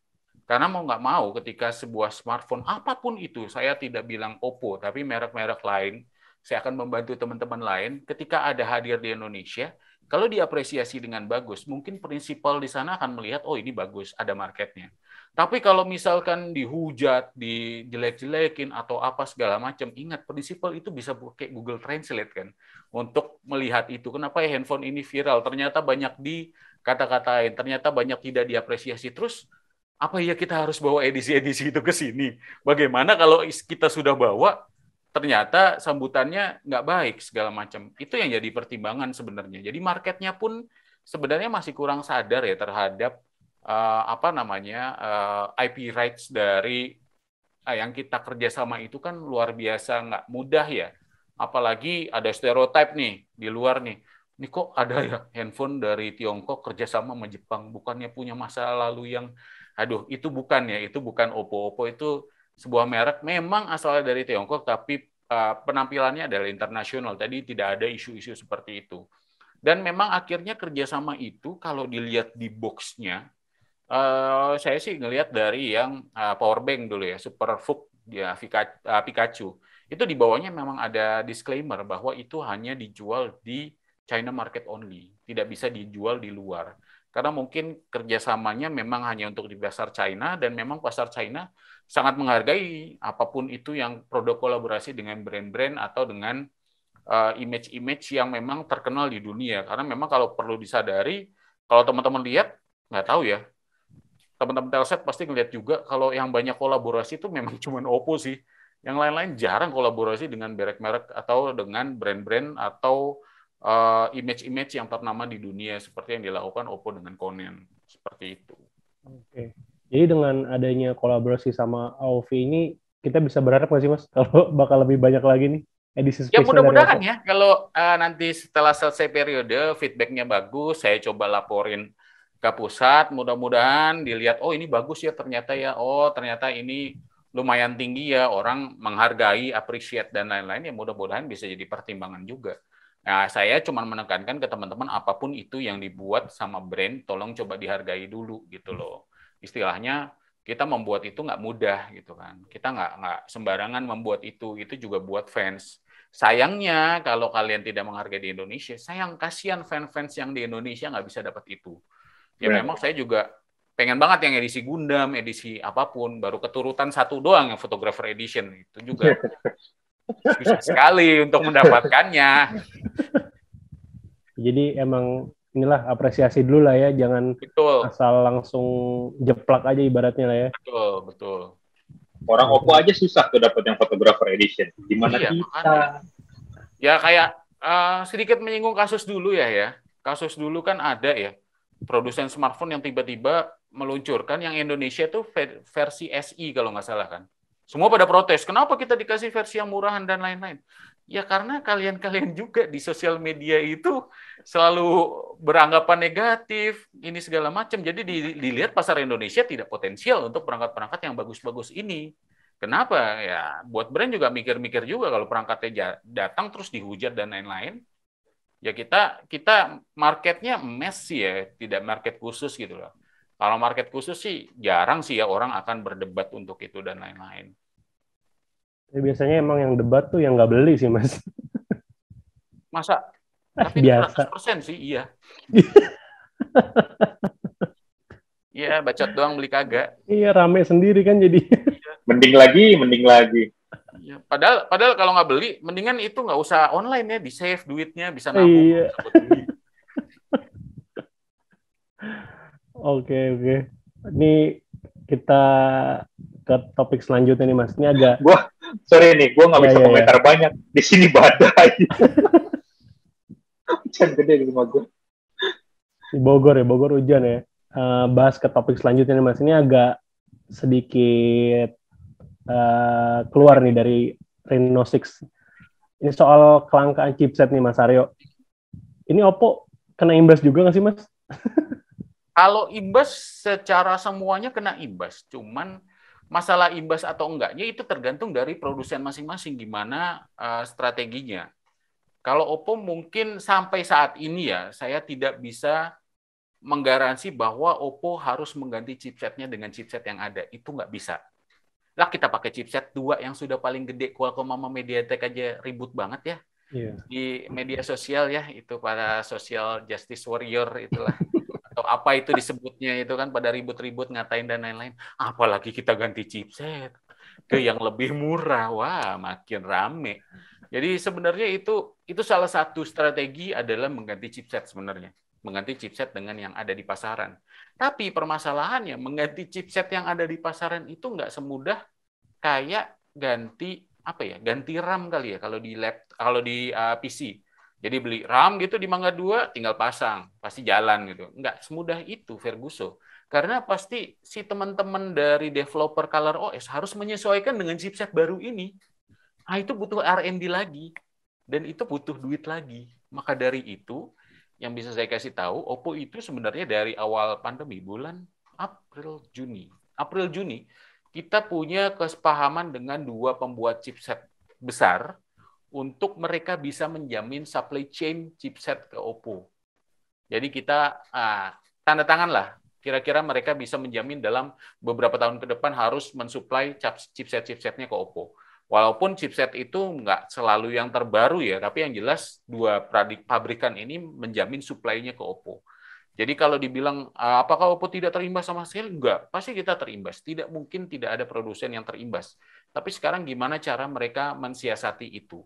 Karena mau nggak mau ketika sebuah smartphone apapun itu, saya tidak bilang Oppo, tapi merek-merek lain, saya akan membantu teman-teman lain ketika ada hadir di Indonesia, kalau diapresiasi dengan bagus, mungkin prinsipal di sana akan melihat, oh ini bagus, ada marketnya. Tapi kalau misalkan dihujat, dijelek-jelekin, atau apa segala macam, ingat prinsipal itu bisa pakai Google Translate kan, untuk melihat itu. Kenapa ya handphone ini viral? Ternyata banyak di kata-kata yang ternyata banyak tidak diapresiasi terus apa ya kita harus bawa edisi-edisi itu ke sini bagaimana kalau kita sudah bawa ternyata sambutannya nggak baik segala macam itu yang jadi pertimbangan sebenarnya jadi marketnya pun sebenarnya masih kurang sadar ya terhadap uh, apa namanya uh, eh, IP rights dari uh, yang kita kerjasama itu kan luar biasa nggak mudah ya apalagi ada stereotip nih di luar nih ini kok ada ya handphone dari Tiongkok kerjasama sama Jepang, bukannya punya masa lalu yang, aduh, itu bukan ya, itu bukan Oppo. Oppo itu sebuah merek memang asalnya dari Tiongkok, tapi uh, penampilannya adalah internasional. Tadi tidak ada isu-isu seperti itu. Dan memang akhirnya kerjasama itu kalau dilihat di boxnya, uh, saya sih ngelihat dari yang uh, power bank dulu ya, Super Fook, ya, Pikachu. Itu di bawahnya memang ada disclaimer bahwa itu hanya dijual di China market only, tidak bisa dijual di luar. Karena mungkin kerjasamanya memang hanya untuk di pasar China dan memang pasar China sangat menghargai apapun itu yang produk kolaborasi dengan brand-brand atau dengan image eh, image-image yang memang terkenal di dunia. Karena memang kalau perlu disadari, kalau teman-teman lihat, nggak tahu ya, teman-teman Telset pasti ngelihat juga kalau yang banyak kolaborasi itu memang cuma Oppo sih. Yang lain-lain jarang kolaborasi dengan merek-merek atau dengan brand-brand atau Eh, image-image yang ternama di dunia seperti yang dilakukan Oppo dengan Konen seperti itu. Oke. Jadi dengan adanya kolaborasi sama AOV ini kita bisa berharap nggak sih Mas kalau bakal lebih banyak lagi nih edisi ya, spesial. Ya mudah-mudahan ya kalau uh, nanti setelah selesai periode feedbacknya bagus, saya coba laporin ke pusat, mudah-mudahan dilihat oh ini bagus ya ternyata ya, oh ternyata ini lumayan tinggi ya orang menghargai, appreciate dan lain-lain ya mudah-mudahan bisa jadi pertimbangan juga. Nah, saya cuma menekankan ke teman-teman apapun itu yang dibuat sama brand, tolong coba dihargai dulu gitu loh. Istilahnya kita membuat itu nggak mudah gitu kan. Kita nggak nggak sembarangan membuat itu, itu juga buat fans. Sayangnya kalau kalian tidak menghargai di Indonesia, sayang kasihan fans-fans yang di Indonesia nggak bisa dapat itu. Ya right. memang saya juga pengen banget yang edisi Gundam, edisi apapun, baru keturutan satu doang yang fotografer edition itu juga susah sekali untuk mendapatkannya. Jadi emang inilah apresiasi dulu lah ya, jangan betul. asal langsung jeplak aja ibaratnya lah ya. Betul, betul. Orang Oppo aja susah tuh dapat yang fotografer edition. Gimana iya, kita? Makanya. Ya kayak uh, sedikit menyinggung kasus dulu ya ya. Kasus dulu kan ada ya produsen smartphone yang tiba-tiba meluncurkan yang Indonesia tuh versi SI e kalau nggak salah kan. Semua pada protes. Kenapa kita dikasih versi yang murahan dan lain-lain? Ya karena kalian-kalian juga di sosial media itu selalu beranggapan negatif, ini segala macam. Jadi dilihat pasar Indonesia tidak potensial untuk perangkat-perangkat yang bagus-bagus ini. Kenapa? Ya buat brand juga mikir-mikir juga kalau perangkatnya datang terus dihujat dan lain-lain. Ya kita kita marketnya mess ya, tidak market khusus gitu loh. Kalau market khusus sih jarang sih ya orang akan berdebat untuk itu dan lain-lain. Ya, biasanya emang yang debat tuh yang nggak beli sih mas. Masa? Tapi Biasa. 100% sih iya. Iya, bacot doang beli kagak. Iya, rame sendiri kan jadi. Iya. mending lagi, mending lagi. Iya, padahal padahal kalau nggak beli, mendingan itu nggak usah online ya, di save duitnya, bisa nabung. Iya. Oke oke. Ini kita ke topik selanjutnya nih Mas. Ini agak gua sorry nih, gue nggak yeah, bisa yeah, iya. komentar yeah. banyak. Di sini badai. hujan gede di rumah gue. Di Bogor ya, Bogor hujan ya. Uh, bahas ke topik selanjutnya nih Mas. Ini agak sedikit uh, keluar nih dari Reno 6. Ini soal kelangkaan chipset nih Mas Aryo. Ini Oppo kena imbas juga nggak sih Mas? Kalau imbas secara semuanya kena imbas, cuman masalah imbas atau enggaknya itu tergantung dari produsen masing-masing gimana uh, strateginya. Kalau Oppo mungkin sampai saat ini ya saya tidak bisa menggaransi bahwa Oppo harus mengganti chipsetnya dengan chipset yang ada. Itu nggak bisa. Lah kita pakai chipset dua yang sudah paling gede Qualcomm sama MediaTek aja ribut banget ya. Yeah. Di media sosial ya itu para social justice warrior itulah. atau apa itu disebutnya itu kan pada ribut-ribut ngatain dan lain-lain. Apalagi kita ganti chipset ke yang lebih murah, wah makin rame. Jadi sebenarnya itu itu salah satu strategi adalah mengganti chipset sebenarnya, mengganti chipset dengan yang ada di pasaran. Tapi permasalahannya mengganti chipset yang ada di pasaran itu nggak semudah kayak ganti apa ya, ganti RAM kali ya kalau di lab kalau di uh, eh, PC. Jadi beli RAM gitu di Mangga 2 tinggal pasang, pasti jalan gitu. Enggak semudah itu Verguso. Karena pasti si teman-teman dari developer Color OS harus menyesuaikan dengan chipset baru ini. Nah itu butuh R&D lagi dan itu butuh duit lagi. Maka dari itu yang bisa saya kasih tahu Oppo itu sebenarnya dari awal pandemi bulan April Juni. April Juni kita punya kesepahaman dengan dua pembuat chipset besar untuk mereka bisa menjamin supply chain chipset ke Oppo. Jadi kita uh, tanda tangan lah, kira-kira mereka bisa menjamin dalam beberapa tahun ke depan harus mensuplai chipset-chipsetnya ke Oppo. Walaupun chipset itu nggak selalu yang terbaru ya, tapi yang jelas dua pabrikan ini menjamin suplainya ke Oppo. Jadi kalau dibilang ah, apakah Oppo tidak terimbas sama sekali? Enggak, pasti kita terimbas. Tidak mungkin tidak ada produsen yang terimbas. Tapi sekarang gimana cara mereka mensiasati itu?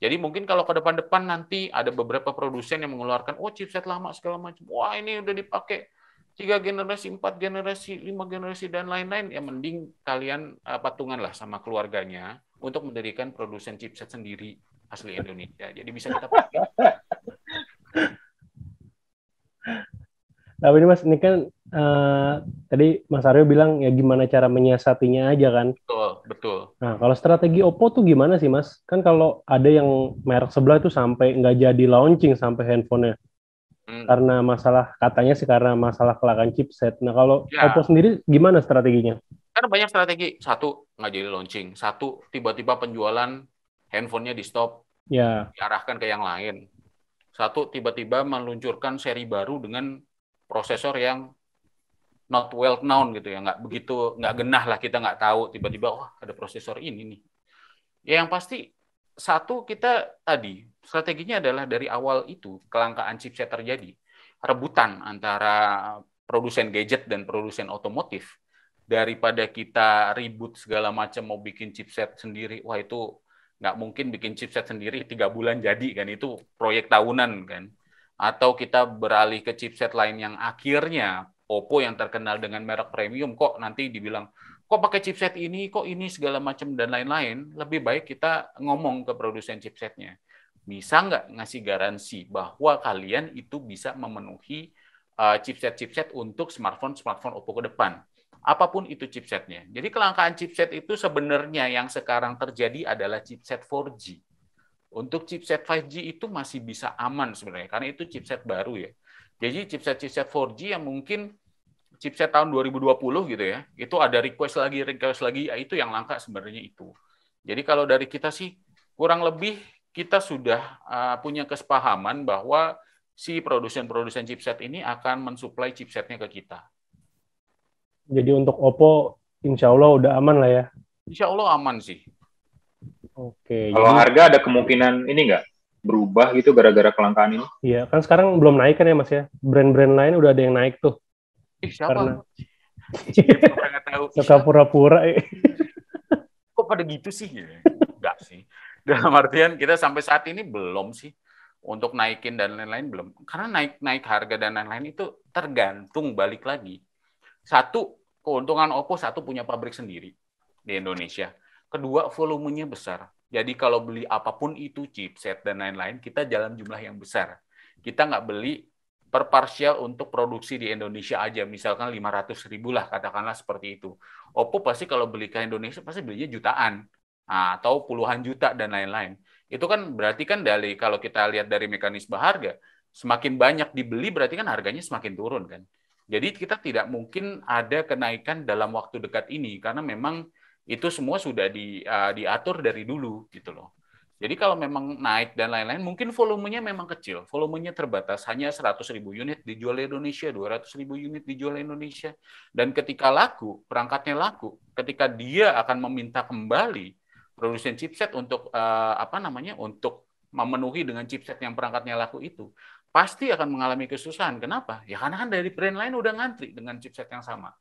Jadi mungkin kalau ke depan-depan nanti ada beberapa produsen yang mengeluarkan, oh chipset lama segala macam, wah ini udah dipakai tiga generasi, empat generasi, lima generasi dan lain-lain, ya mending kalian eh, patungan lah sama keluarganya untuk mendirikan produsen chipset sendiri asli Indonesia. Jadi bisa kita pakai. Tapi ini mas, ini kan uh, tadi Mas Aryo bilang ya gimana cara menyiasatinya aja kan? Betul, betul. Nah, kalau strategi Oppo tuh gimana sih Mas? Kan kalau ada yang merek sebelah itu sampai nggak jadi launching sampai handphonenya. Hmm. Karena masalah, katanya sih karena masalah kelakan chipset. Nah, kalau ya. Oppo sendiri gimana strateginya? Karena banyak strategi. Satu, nggak jadi launching. Satu, tiba-tiba penjualan handphonenya di stop. Ya. Diarahkan ke yang lain. Satu, tiba-tiba meluncurkan seri baru dengan prosesor yang not well known gitu ya nggak begitu nggak genah lah kita nggak tahu tiba-tiba wah ada prosesor ini nih ya yang pasti satu kita tadi strateginya adalah dari awal itu kelangkaan chipset terjadi rebutan antara produsen gadget dan produsen otomotif daripada kita ribut segala macam mau bikin chipset sendiri wah itu nggak mungkin bikin chipset sendiri tiga bulan jadi kan itu proyek tahunan kan atau kita beralih ke chipset lain yang akhirnya Oppo yang terkenal dengan merek premium kok nanti dibilang kok pakai chipset ini, kok ini segala macam dan lain-lain, lebih baik kita ngomong ke produsen chipsetnya. Bisa nggak ngasih garansi bahwa kalian itu bisa memenuhi eh, chipset-chipset untuk smartphone-smartphone Oppo ke depan? Apapun itu chipsetnya. Jadi kelangkaan chipset itu sebenarnya yang sekarang terjadi adalah chipset 4G. Untuk chipset 5G itu masih bisa aman sebenarnya, karena itu chipset baru ya. Jadi chipset-chipset 4G yang mungkin chipset tahun 2020 gitu ya, itu ada request lagi, request lagi, ya itu yang langka sebenarnya itu. Jadi kalau dari kita sih kurang lebih kita sudah eh, punya kesepahaman bahwa si produsen-produsen chipset ini akan mensuplai chipsetnya ke kita. Jadi untuk Oppo, insya Allah udah aman lah ya? Insya Allah aman sih. Oke. Kalau jadi... harga ada kemungkinan ini nggak? berubah gitu gara-gara kelangkaan ini? Iya, kan sekarang belum naik kan ya Mas ya. Brand-brand lain udah ada yang naik tuh. Ih, siapa? Karena... Suka pura-pura. Ya. Kok pada gitu sih? Enggak ya, sih. Dalam artian kita sampai saat ini belum sih untuk naikin dan lain-lain belum. Karena naik-naik harga dan lain-lain itu tergantung balik lagi. Satu, keuntungan Oppo satu punya pabrik sendiri di Indonesia. Kedua, volumenya besar. Jadi kalau beli apapun itu chipset dan lain-lain, kita jalan jumlah yang besar. Kita nggak beli per parsial untuk produksi di Indonesia aja, misalkan 500 ribu lah katakanlah seperti itu. Oppo pasti kalau beli ke Indonesia pasti belinya jutaan ah, atau puluhan juta dan lain-lain. Itu kan berarti kan dari kalau kita lihat dari mekanisme harga, semakin banyak dibeli berarti kan harganya semakin turun kan. Jadi kita tidak mungkin ada kenaikan dalam waktu dekat ini karena memang itu semua sudah di, uh, diatur dari dulu gitu loh. Jadi kalau memang naik dan lain-lain, mungkin volumenya memang kecil, volumenya terbatas, hanya 100 ribu unit dijual di Indonesia, 200 ribu unit dijual di Indonesia. Dan ketika laku, perangkatnya laku, ketika dia akan meminta kembali produsen chipset untuk uh, apa namanya, untuk memenuhi dengan chipset yang perangkatnya laku itu, pasti akan mengalami kesusahan. Kenapa? Ya karena kan dari brand lain udah ngantri dengan chipset yang sama.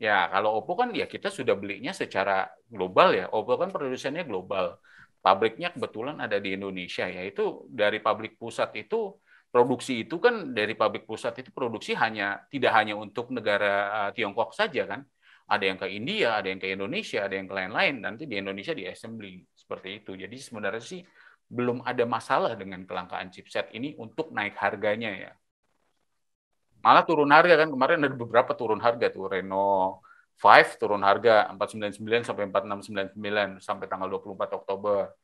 Ya, kalau Oppo kan ya kita sudah belinya secara global ya. Oppo kan produsennya global. Pabriknya kebetulan ada di Indonesia ya. Itu dari pabrik pusat itu produksi itu kan dari pabrik pusat itu produksi hanya tidak hanya untuk negara eh, Tiongkok saja kan. Ada yang ke India, ada yang ke Indonesia, ada yang ke lain-lain. Nanti di Indonesia di assembly seperti itu. Jadi sebenarnya sih belum ada masalah dengan kelangkaan chipset ini untuk naik harganya ya malah turun harga kan kemarin ada beberapa turun harga tuh Renault 5 turun harga 499 sampai 4699 sampai tanggal 24 Oktober.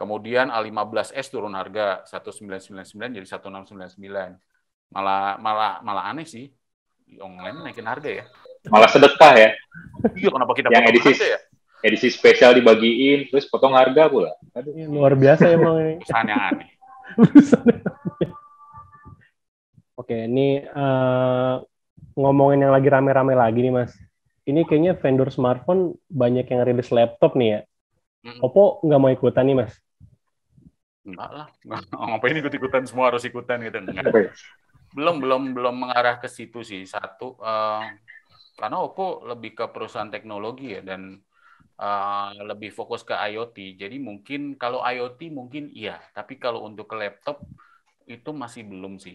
Kemudian A15S turun harga 1999 jadi 1699. Malah malah malah aneh sih online naikin harga ya. Malah sedekah ya. Iya kenapa kita yang edisi ya? edisi spesial dibagiin terus potong harga pula. Aduh. Luar biasa emang ini. aneh. Oke, ini uh, ngomongin yang lagi rame-rame lagi nih, Mas. Ini kayaknya vendor smartphone banyak yang rilis laptop nih ya. Hmm. Oppo nggak mau ikutan nih, Mas? Enggak lah. Ngapain ikut-ikutan? Semua harus ikutan gitu. belum, belum, belum mengarah ke situ sih. Satu, uh, karena Oppo lebih ke perusahaan teknologi ya, dan uh, lebih fokus ke IoT. Jadi mungkin kalau IoT mungkin iya, tapi kalau untuk ke laptop itu masih belum sih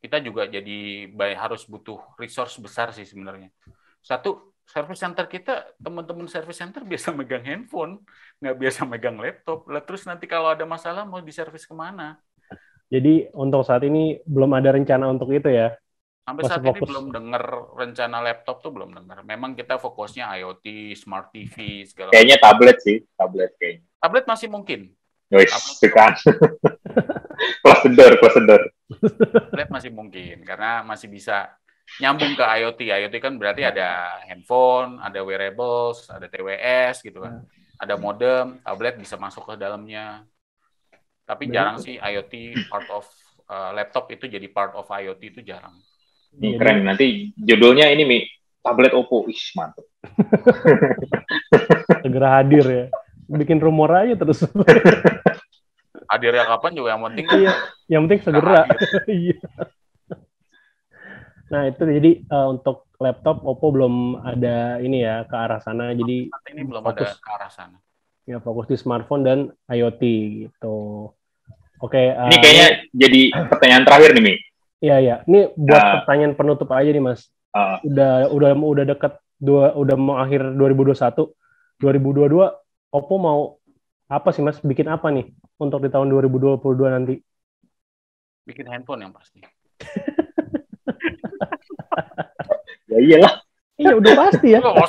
kita juga jadi by, harus butuh resource besar sih sebenarnya. Satu, service center kita, teman-teman service center biasa megang handphone, nggak biasa megang laptop. Lah terus nanti kalau ada masalah mau di service kemana? Jadi untuk saat ini belum ada rencana untuk itu ya? Sampai Masih saat fokus. ini belum dengar rencana laptop tuh belum dengar. Memang kita fokusnya IoT, smart TV, segala Kayaknya tablet sih, tablet kayaknya. Tablet masih mungkin. Wis, tablet. kelas sedar, kelas sedar. Tablet masih mungkin karena masih bisa nyambung ke IoT. IoT kan berarti ada handphone, ada wearables, ada TWS gitu kan. Hmm. Ada modem, tablet bisa masuk ke dalamnya. Tapi jarang sih IoT part of uh, laptop itu jadi part of IoT itu jarang. Ini iya, hmm, keren. Iya. Nanti judulnya ini Mi, tablet Oppo. Ih, mantap. Segera hadir ya. Bikin rumor aja terus. hadirnya kapan juga yang penting kan. iya yang penting segera iya nah itu jadi uh, untuk laptop Oppo belum ada ini ya ke arah sana jadi ini belum fokus, ada ke arah sana ya fokus di smartphone dan IoT gitu oke okay, uh, eh, ini kayaknya jadi pertanyaan terakhir nih Mi Iya ya ini buat uh, pertanyaan penutup aja nih Mas. Uh, udah udah udah deket dua udah mau akhir 2021, 2022 Oppo mau apa sih Mas bikin apa nih? untuk di tahun 2022 nanti? Bikin handphone yang pasti. ya iyalah. Iya udah pasti ya.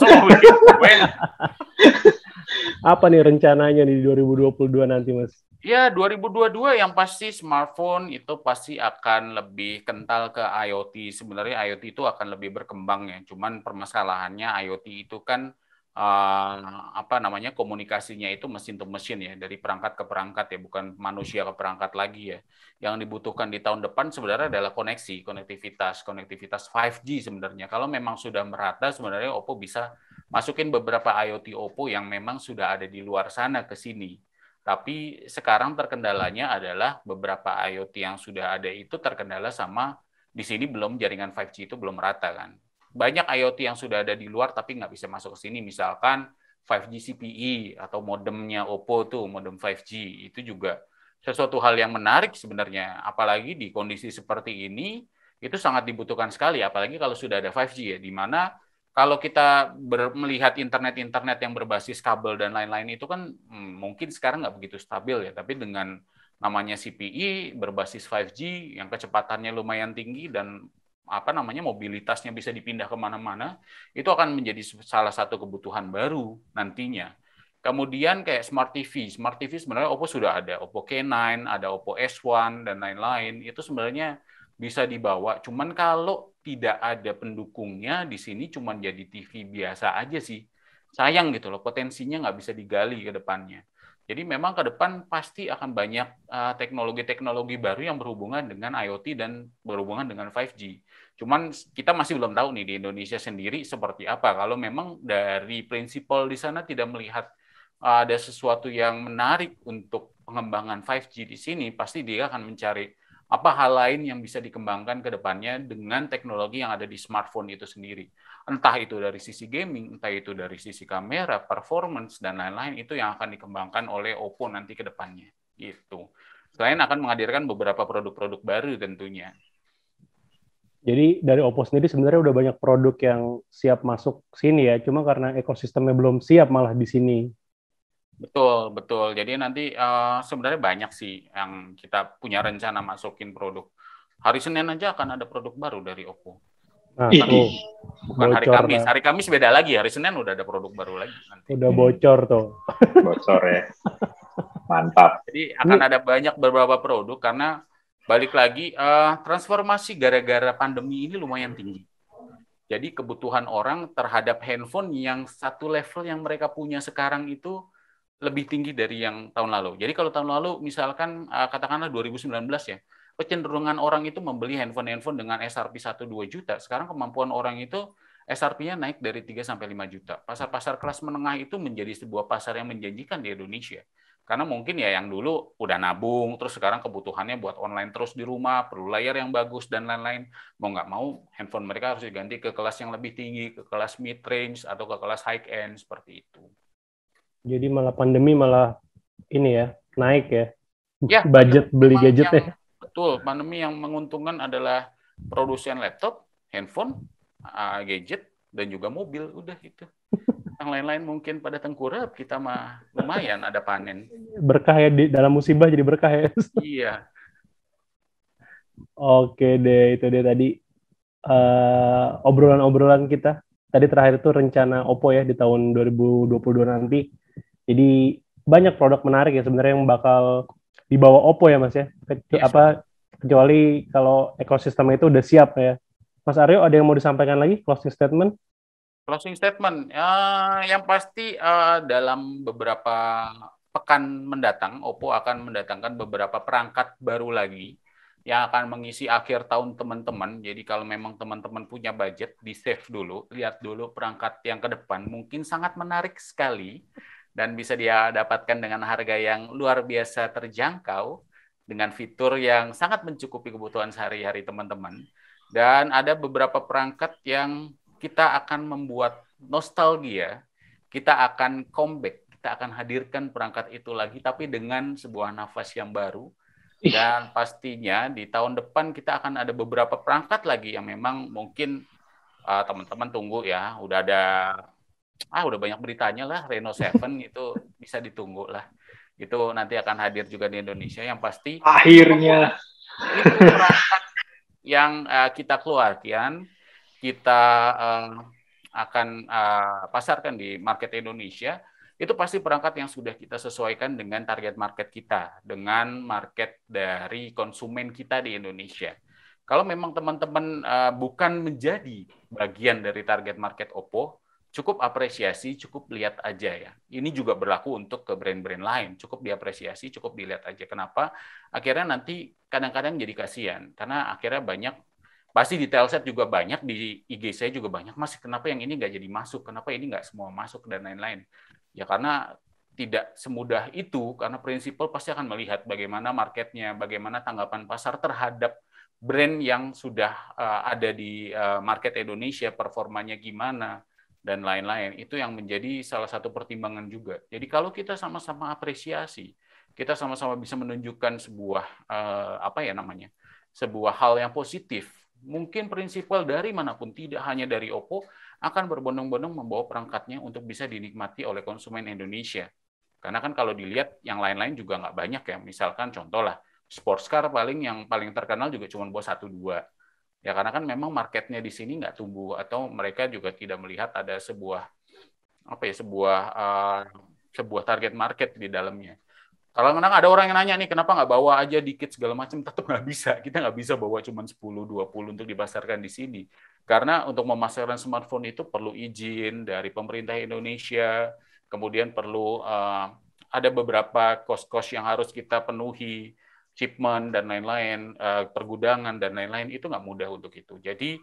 Apa nih rencananya di 2022 nanti, Mas? Ya, 2022 yang pasti smartphone itu pasti akan lebih kental ke IoT. Sebenarnya IoT itu akan lebih berkembang ya. Cuman permasalahannya IoT itu kan uh, apa namanya komunikasinya itu mesin to mesin ya dari perangkat ke perangkat ya bukan manusia ke perangkat lagi ya yang dibutuhkan di tahun depan sebenarnya adalah koneksi konektivitas konektivitas 5G sebenarnya kalau memang sudah merata sebenarnya Oppo bisa masukin beberapa IoT Oppo yang memang sudah ada di luar sana ke sini tapi sekarang terkendalanya adalah beberapa IoT yang sudah ada itu terkendala sama di sini belum jaringan 5G itu belum rata kan banyak IoT yang sudah ada di luar tapi nggak bisa masuk ke sini. Misalkan 5G CPE atau modemnya Oppo tuh, modem 5G itu juga sesuatu hal yang menarik sebenarnya. Apalagi di kondisi seperti ini itu sangat dibutuhkan sekali. Apalagi kalau sudah ada 5G ya, di mana kalau kita ber, melihat internet-internet yang berbasis kabel dan lain-lain itu kan hmm, mungkin sekarang nggak begitu stabil ya. Tapi dengan namanya CPE berbasis 5G yang kecepatannya lumayan tinggi dan apa namanya mobilitasnya bisa dipindah kemana-mana, itu akan menjadi salah satu kebutuhan baru nantinya. Kemudian kayak smart TV, smart TV sebenarnya Oppo sudah ada, Oppo K9, ada Oppo S1 dan lain-lain. Itu sebenarnya bisa dibawa. Cuman kalau tidak ada pendukungnya di sini, cuman jadi TV biasa aja sih. Sayang gitu loh, potensinya nggak bisa digali ke depannya. Jadi memang ke depan pasti akan banyak eh, teknologi-teknologi baru yang berhubungan dengan IoT dan berhubungan dengan 5G. Cuman kita masih belum tahu nih di Indonesia sendiri seperti apa. Kalau memang dari prinsipal di sana tidak melihat eh, ada sesuatu yang menarik untuk pengembangan 5G di sini, pasti dia akan mencari apa hal lain yang bisa dikembangkan ke depannya dengan teknologi yang ada di smartphone itu sendiri. Entah itu dari sisi gaming, entah itu dari sisi kamera, performance, dan lain-lain, itu yang akan dikembangkan oleh Oppo nanti ke depannya. Gitu. Selain akan menghadirkan beberapa produk-produk baru tentunya. Jadi dari Oppo sendiri sebenarnya udah banyak produk yang siap masuk sini ya, cuma karena ekosistemnya belum siap malah di sini. Betul, betul. Jadi nanti uh, sebenarnya banyak sih yang kita punya rencana masukin produk. Hari Senin aja akan ada produk baru dari Oppo. Nah, Ih, bukan bocor hari Kamis. Nah. Hari Kamis beda lagi. Hari Senin udah ada produk baru lagi. Nanti. Udah bocor tuh. Bocor ya. Mantap. Jadi akan ada banyak beberapa produk karena balik lagi uh, transformasi gara-gara pandemi ini lumayan tinggi. Jadi kebutuhan orang terhadap handphone yang satu level yang mereka punya sekarang itu lebih tinggi dari yang tahun lalu. Jadi kalau tahun lalu misalkan eh, katakanlah 2019 ya, kecenderungan orang itu membeli handphone-handphone dengan SRP 1 2 juta. Sekarang kemampuan orang itu SRP-nya naik dari 3 sampai 5 juta. Pasar-pasar kelas menengah itu menjadi sebuah pasar yang menjanjikan di Indonesia. Karena mungkin ya yang dulu udah nabung, terus sekarang kebutuhannya buat online terus di rumah, perlu layar yang bagus, dan lain-lain. Mau nggak mau, handphone mereka harus diganti ke kelas yang lebih tinggi, ke kelas mid-range, atau ke kelas high-end, seperti itu. Jadi malah pandemi malah ini ya, naik ya? Ya. Budget beli gadget Yang, ya. betul, pandemi yang menguntungkan adalah produsen laptop, handphone, ah, gadget, dan juga mobil. Udah itu yang lain-lain mungkin pada tengkurap kita mah lumayan ada panen. Berkah ya di, dalam musibah jadi berkah ya. iya. Oke deh itu dia tadi uh, obrolan-obrolan kita. Tadi terakhir itu rencana Oppo ya di tahun 2022 nanti. Jadi banyak produk menarik ya sebenarnya yang bakal dibawa Oppo ya Mas ya. Ke yes, iya. apa kecuali kalau ekosistemnya itu udah siap ya. Mas Aryo ada yang mau disampaikan lagi closing statement? Closing statement, uh, yang pasti uh, dalam beberapa pekan mendatang, Oppo akan mendatangkan beberapa perangkat baru lagi yang akan mengisi akhir tahun teman-teman. Jadi kalau memang teman-teman punya budget, di save dulu, lihat dulu perangkat yang ke depan. Mungkin sangat menarik sekali dan bisa dia dapatkan dengan harga yang luar biasa terjangkau dengan fitur yang sangat mencukupi kebutuhan sehari-hari teman-teman. Dan ada beberapa perangkat yang kita akan membuat nostalgia, kita akan comeback, kita akan hadirkan perangkat itu lagi, tapi dengan sebuah nafas yang baru. Dan pastinya di tahun depan kita akan ada beberapa perangkat lagi yang memang mungkin uh, teman-teman tunggu ya, udah ada ah udah banyak beritanya lah Reno 7 itu bisa ditunggu lah. Itu nanti akan hadir juga di Indonesia yang pasti akhirnya itu perangkat yang uh, kita keluarkan kita uh, akan uh, pasarkan di market Indonesia, itu pasti perangkat yang sudah kita sesuaikan dengan target market kita, dengan market dari konsumen kita di Indonesia. Kalau memang teman-teman uh, bukan menjadi bagian dari target market Oppo, cukup apresiasi, cukup lihat aja ya. Ini juga berlaku untuk ke brand-brand lain, cukup diapresiasi, cukup dilihat aja. Kenapa? Akhirnya nanti kadang-kadang jadi kasihan, karena akhirnya banyak Pasti di Telset juga banyak, di IG saya juga banyak. masih kenapa yang ini nggak jadi masuk? Kenapa ini nggak semua masuk dan lain-lain? Ya karena tidak semudah itu, karena prinsipal pasti akan melihat bagaimana marketnya, bagaimana tanggapan pasar terhadap brand yang sudah eh, ada di eh, market Indonesia, performanya gimana, dan lain-lain. Itu yang menjadi salah satu pertimbangan juga. Jadi kalau kita sama-sama apresiasi, kita sama-sama bisa menunjukkan sebuah eh, apa ya namanya, sebuah hal yang positif mungkin prinsipal dari manapun, tidak hanya dari Oppo, akan berbondong-bondong membawa perangkatnya untuk bisa dinikmati oleh konsumen Indonesia. Karena kan kalau dilihat yang lain-lain juga nggak banyak ya. Misalkan contoh lah, sports car paling yang paling terkenal juga cuma buat satu dua. Ya karena kan memang marketnya di sini nggak tumbuh atau mereka juga tidak melihat ada sebuah apa ya sebuah uh, sebuah target market di dalamnya. Kalau menang ada orang yang nanya nih, kenapa nggak bawa aja dikit segala macam? Tetap nggak bisa. Kita nggak bisa bawa cuma 10, 20 untuk dibasarkan di sini. Karena untuk memasarkan smartphone itu perlu izin dari pemerintah Indonesia, kemudian perlu uh, ada beberapa kos-kos yang harus kita penuhi, shipment dan lain-lain, uh, pergudangan dan lain-lain, itu nggak mudah untuk itu. Jadi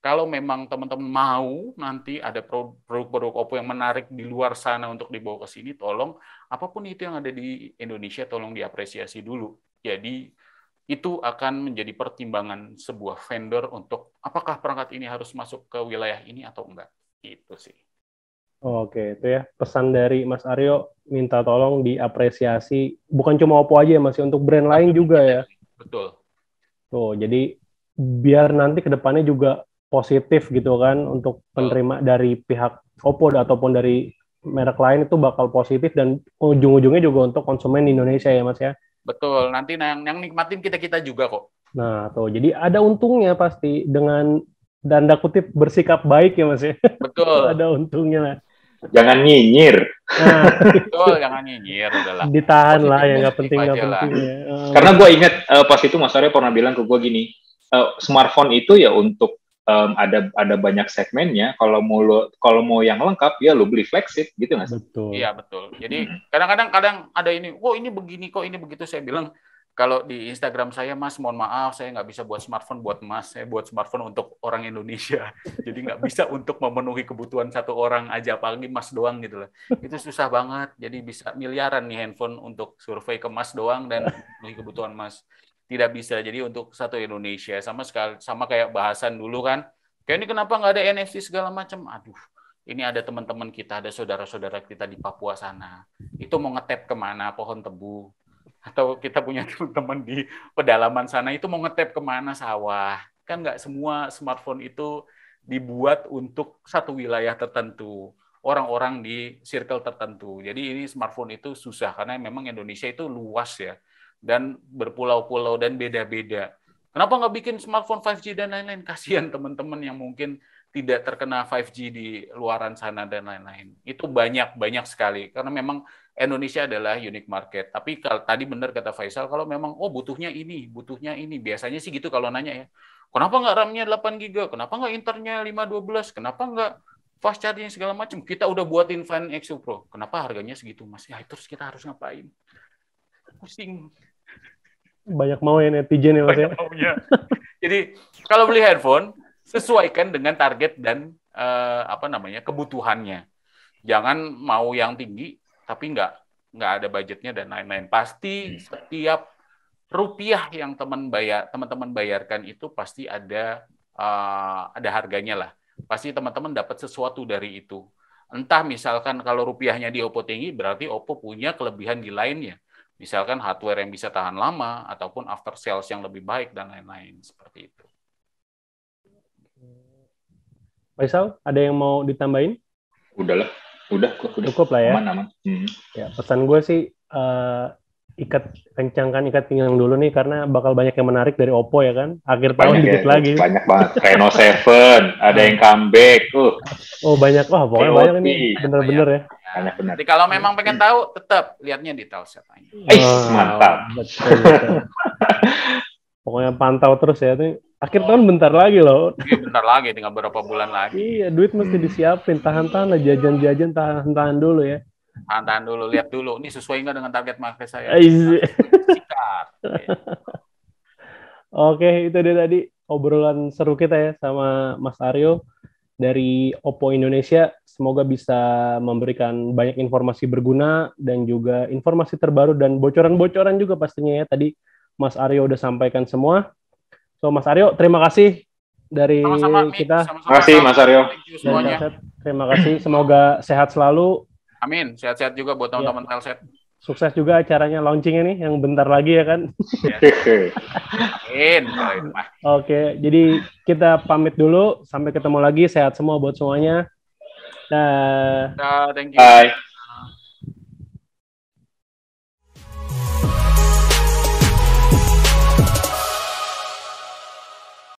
kalau memang teman-teman mau nanti ada produk-produk Oppo yang menarik di luar sana untuk dibawa ke sini, tolong apapun itu yang ada di Indonesia tolong diapresiasi dulu. Jadi itu akan menjadi pertimbangan sebuah vendor untuk apakah perangkat ini harus masuk ke wilayah ini atau enggak. Itu sih. Oke, itu ya pesan dari Mas Aryo minta tolong diapresiasi bukan cuma Oppo aja ya Mas, untuk brand lain juga ya. Betul. Tuh, jadi biar nanti ke depannya juga positif gitu kan untuk penerima dari pihak Oppo ataupun dari merek lain itu bakal positif dan ujung-ujungnya juga untuk konsumen di Indonesia ya Mas ya. Betul, nanti yang, yang nikmatin kita-kita juga kok. Nah, tuh. Jadi ada untungnya pasti dengan tanda kutip bersikap baik ya Mas ya. Betul. ada untungnya lah. Jangan nyinyir. Nah, betul, jangan nyinyir udahlah. Ditahan ya, positif lah yang nggak penting nggak penting ya. Karena gue ingat uh, pas itu Mas Arya pernah bilang ke gue gini, uh, smartphone itu ya untuk um, ada ada banyak segmennya. Kalau mau lo, kalau mau yang lengkap ya lo beli flagship gitu mas. Betul. Iya betul. Jadi hmm. kadang-kadang kadang ada ini, oh ini begini kok ini begitu saya bilang kalau di Instagram saya Mas, mohon maaf saya nggak bisa buat smartphone buat Mas, saya buat smartphone untuk orang Indonesia. Jadi nggak bisa untuk memenuhi kebutuhan satu orang aja apalagi Mas doang gitu loh. Itu susah banget. Jadi bisa miliaran nih handphone untuk survei ke Mas doang dan memenuhi kebutuhan Mas tidak bisa jadi untuk satu Indonesia sama sekali sama kayak bahasan dulu kan kayak ini kenapa nggak ada NFC segala macam aduh ini ada teman-teman kita ada saudara-saudara kita di Papua sana itu mau ngetep kemana pohon tebu atau kita punya teman-teman di pedalaman sana itu mau ngetep kemana sawah kan nggak semua smartphone itu dibuat untuk satu wilayah tertentu orang-orang di circle tertentu jadi ini smartphone itu susah karena memang Indonesia itu luas ya dan berpulau-pulau dan beda-beda. Kenapa nggak bikin smartphone 5G dan lain-lain? Kasihan teman-teman yang mungkin tidak terkena 5G di luaran sana dan lain-lain. Itu banyak banyak sekali karena memang Indonesia adalah unique market. Tapi kalau tadi benar kata Faisal kalau memang oh butuhnya ini, butuhnya ini. Biasanya sih gitu kalau nanya ya. Kenapa nggak RAM-nya 8 GB? Kenapa nggak internya 512? Kenapa nggak fast charging segala macam? Kita udah buatin Find X Pro. Kenapa harganya segitu Mas? Ya terus kita harus ngapain? Pusing banyak mau ya netizen ya ya. Jadi kalau beli handphone sesuaikan dengan target dan uh, apa namanya kebutuhannya. Jangan mau yang tinggi tapi nggak nggak ada budgetnya dan lain-lain. Pasti hmm. setiap rupiah yang teman bayar teman-teman bayarkan itu pasti ada uh, ada harganya lah. Pasti teman-teman dapat sesuatu dari itu. Entah misalkan kalau rupiahnya di Oppo tinggi berarti Oppo punya kelebihan di lainnya Misalkan hardware yang bisa tahan lama ataupun after sales yang lebih baik dan lain-lain seperti itu. Faisal, ada yang mau ditambahin? Udahlah, udah, udah. Cukup lah ya. Aman, aman. Hmm. Ya, pesan gue sih uh, ikat kencangkan ikat pinggang dulu nih karena bakal banyak yang menarik dari Oppo ya kan. Akhir banyak tahun dikit ya, lagi. Banyak banget. Reno Seven ada yang comeback tuh. Oh, banyak wah pokoknya POT. banyak ini bener-bener ya. Banyak benar. Jadi kalau memang pengen tahu tetap lihatnya di Telset aja. Oh, mantap. Betul, betul. pokoknya pantau terus ya ini akhir tahun bentar lagi loh. Iya, bentar lagi tinggal berapa bulan lagi. Iya, duit mesti disiapin, tahan-tahan lah jajan-jajan tahan-tahan dulu ya tahan tahan dulu lihat dulu ini sesuai nggak dengan target market saya eh, nah, sikat oke itu dia tadi obrolan seru kita ya sama Mas Aryo dari Oppo Indonesia semoga bisa memberikan banyak informasi berguna dan juga informasi terbaru dan bocoran-bocoran juga pastinya ya tadi Mas Aryo udah sampaikan semua so Mas Aryo terima kasih dari sama -sama, kita. Terima kasih Mas Aryo. Terima kasih. Semoga sehat selalu Amin. Sehat-sehat juga buat iya. teman-teman ya. Telset. Sukses juga acaranya launching ini yang bentar lagi ya kan. Iya. Amin. Oke, jadi kita pamit dulu. Sampai ketemu lagi. Sehat semua buat semuanya. Nah, uh, thank you. Bye.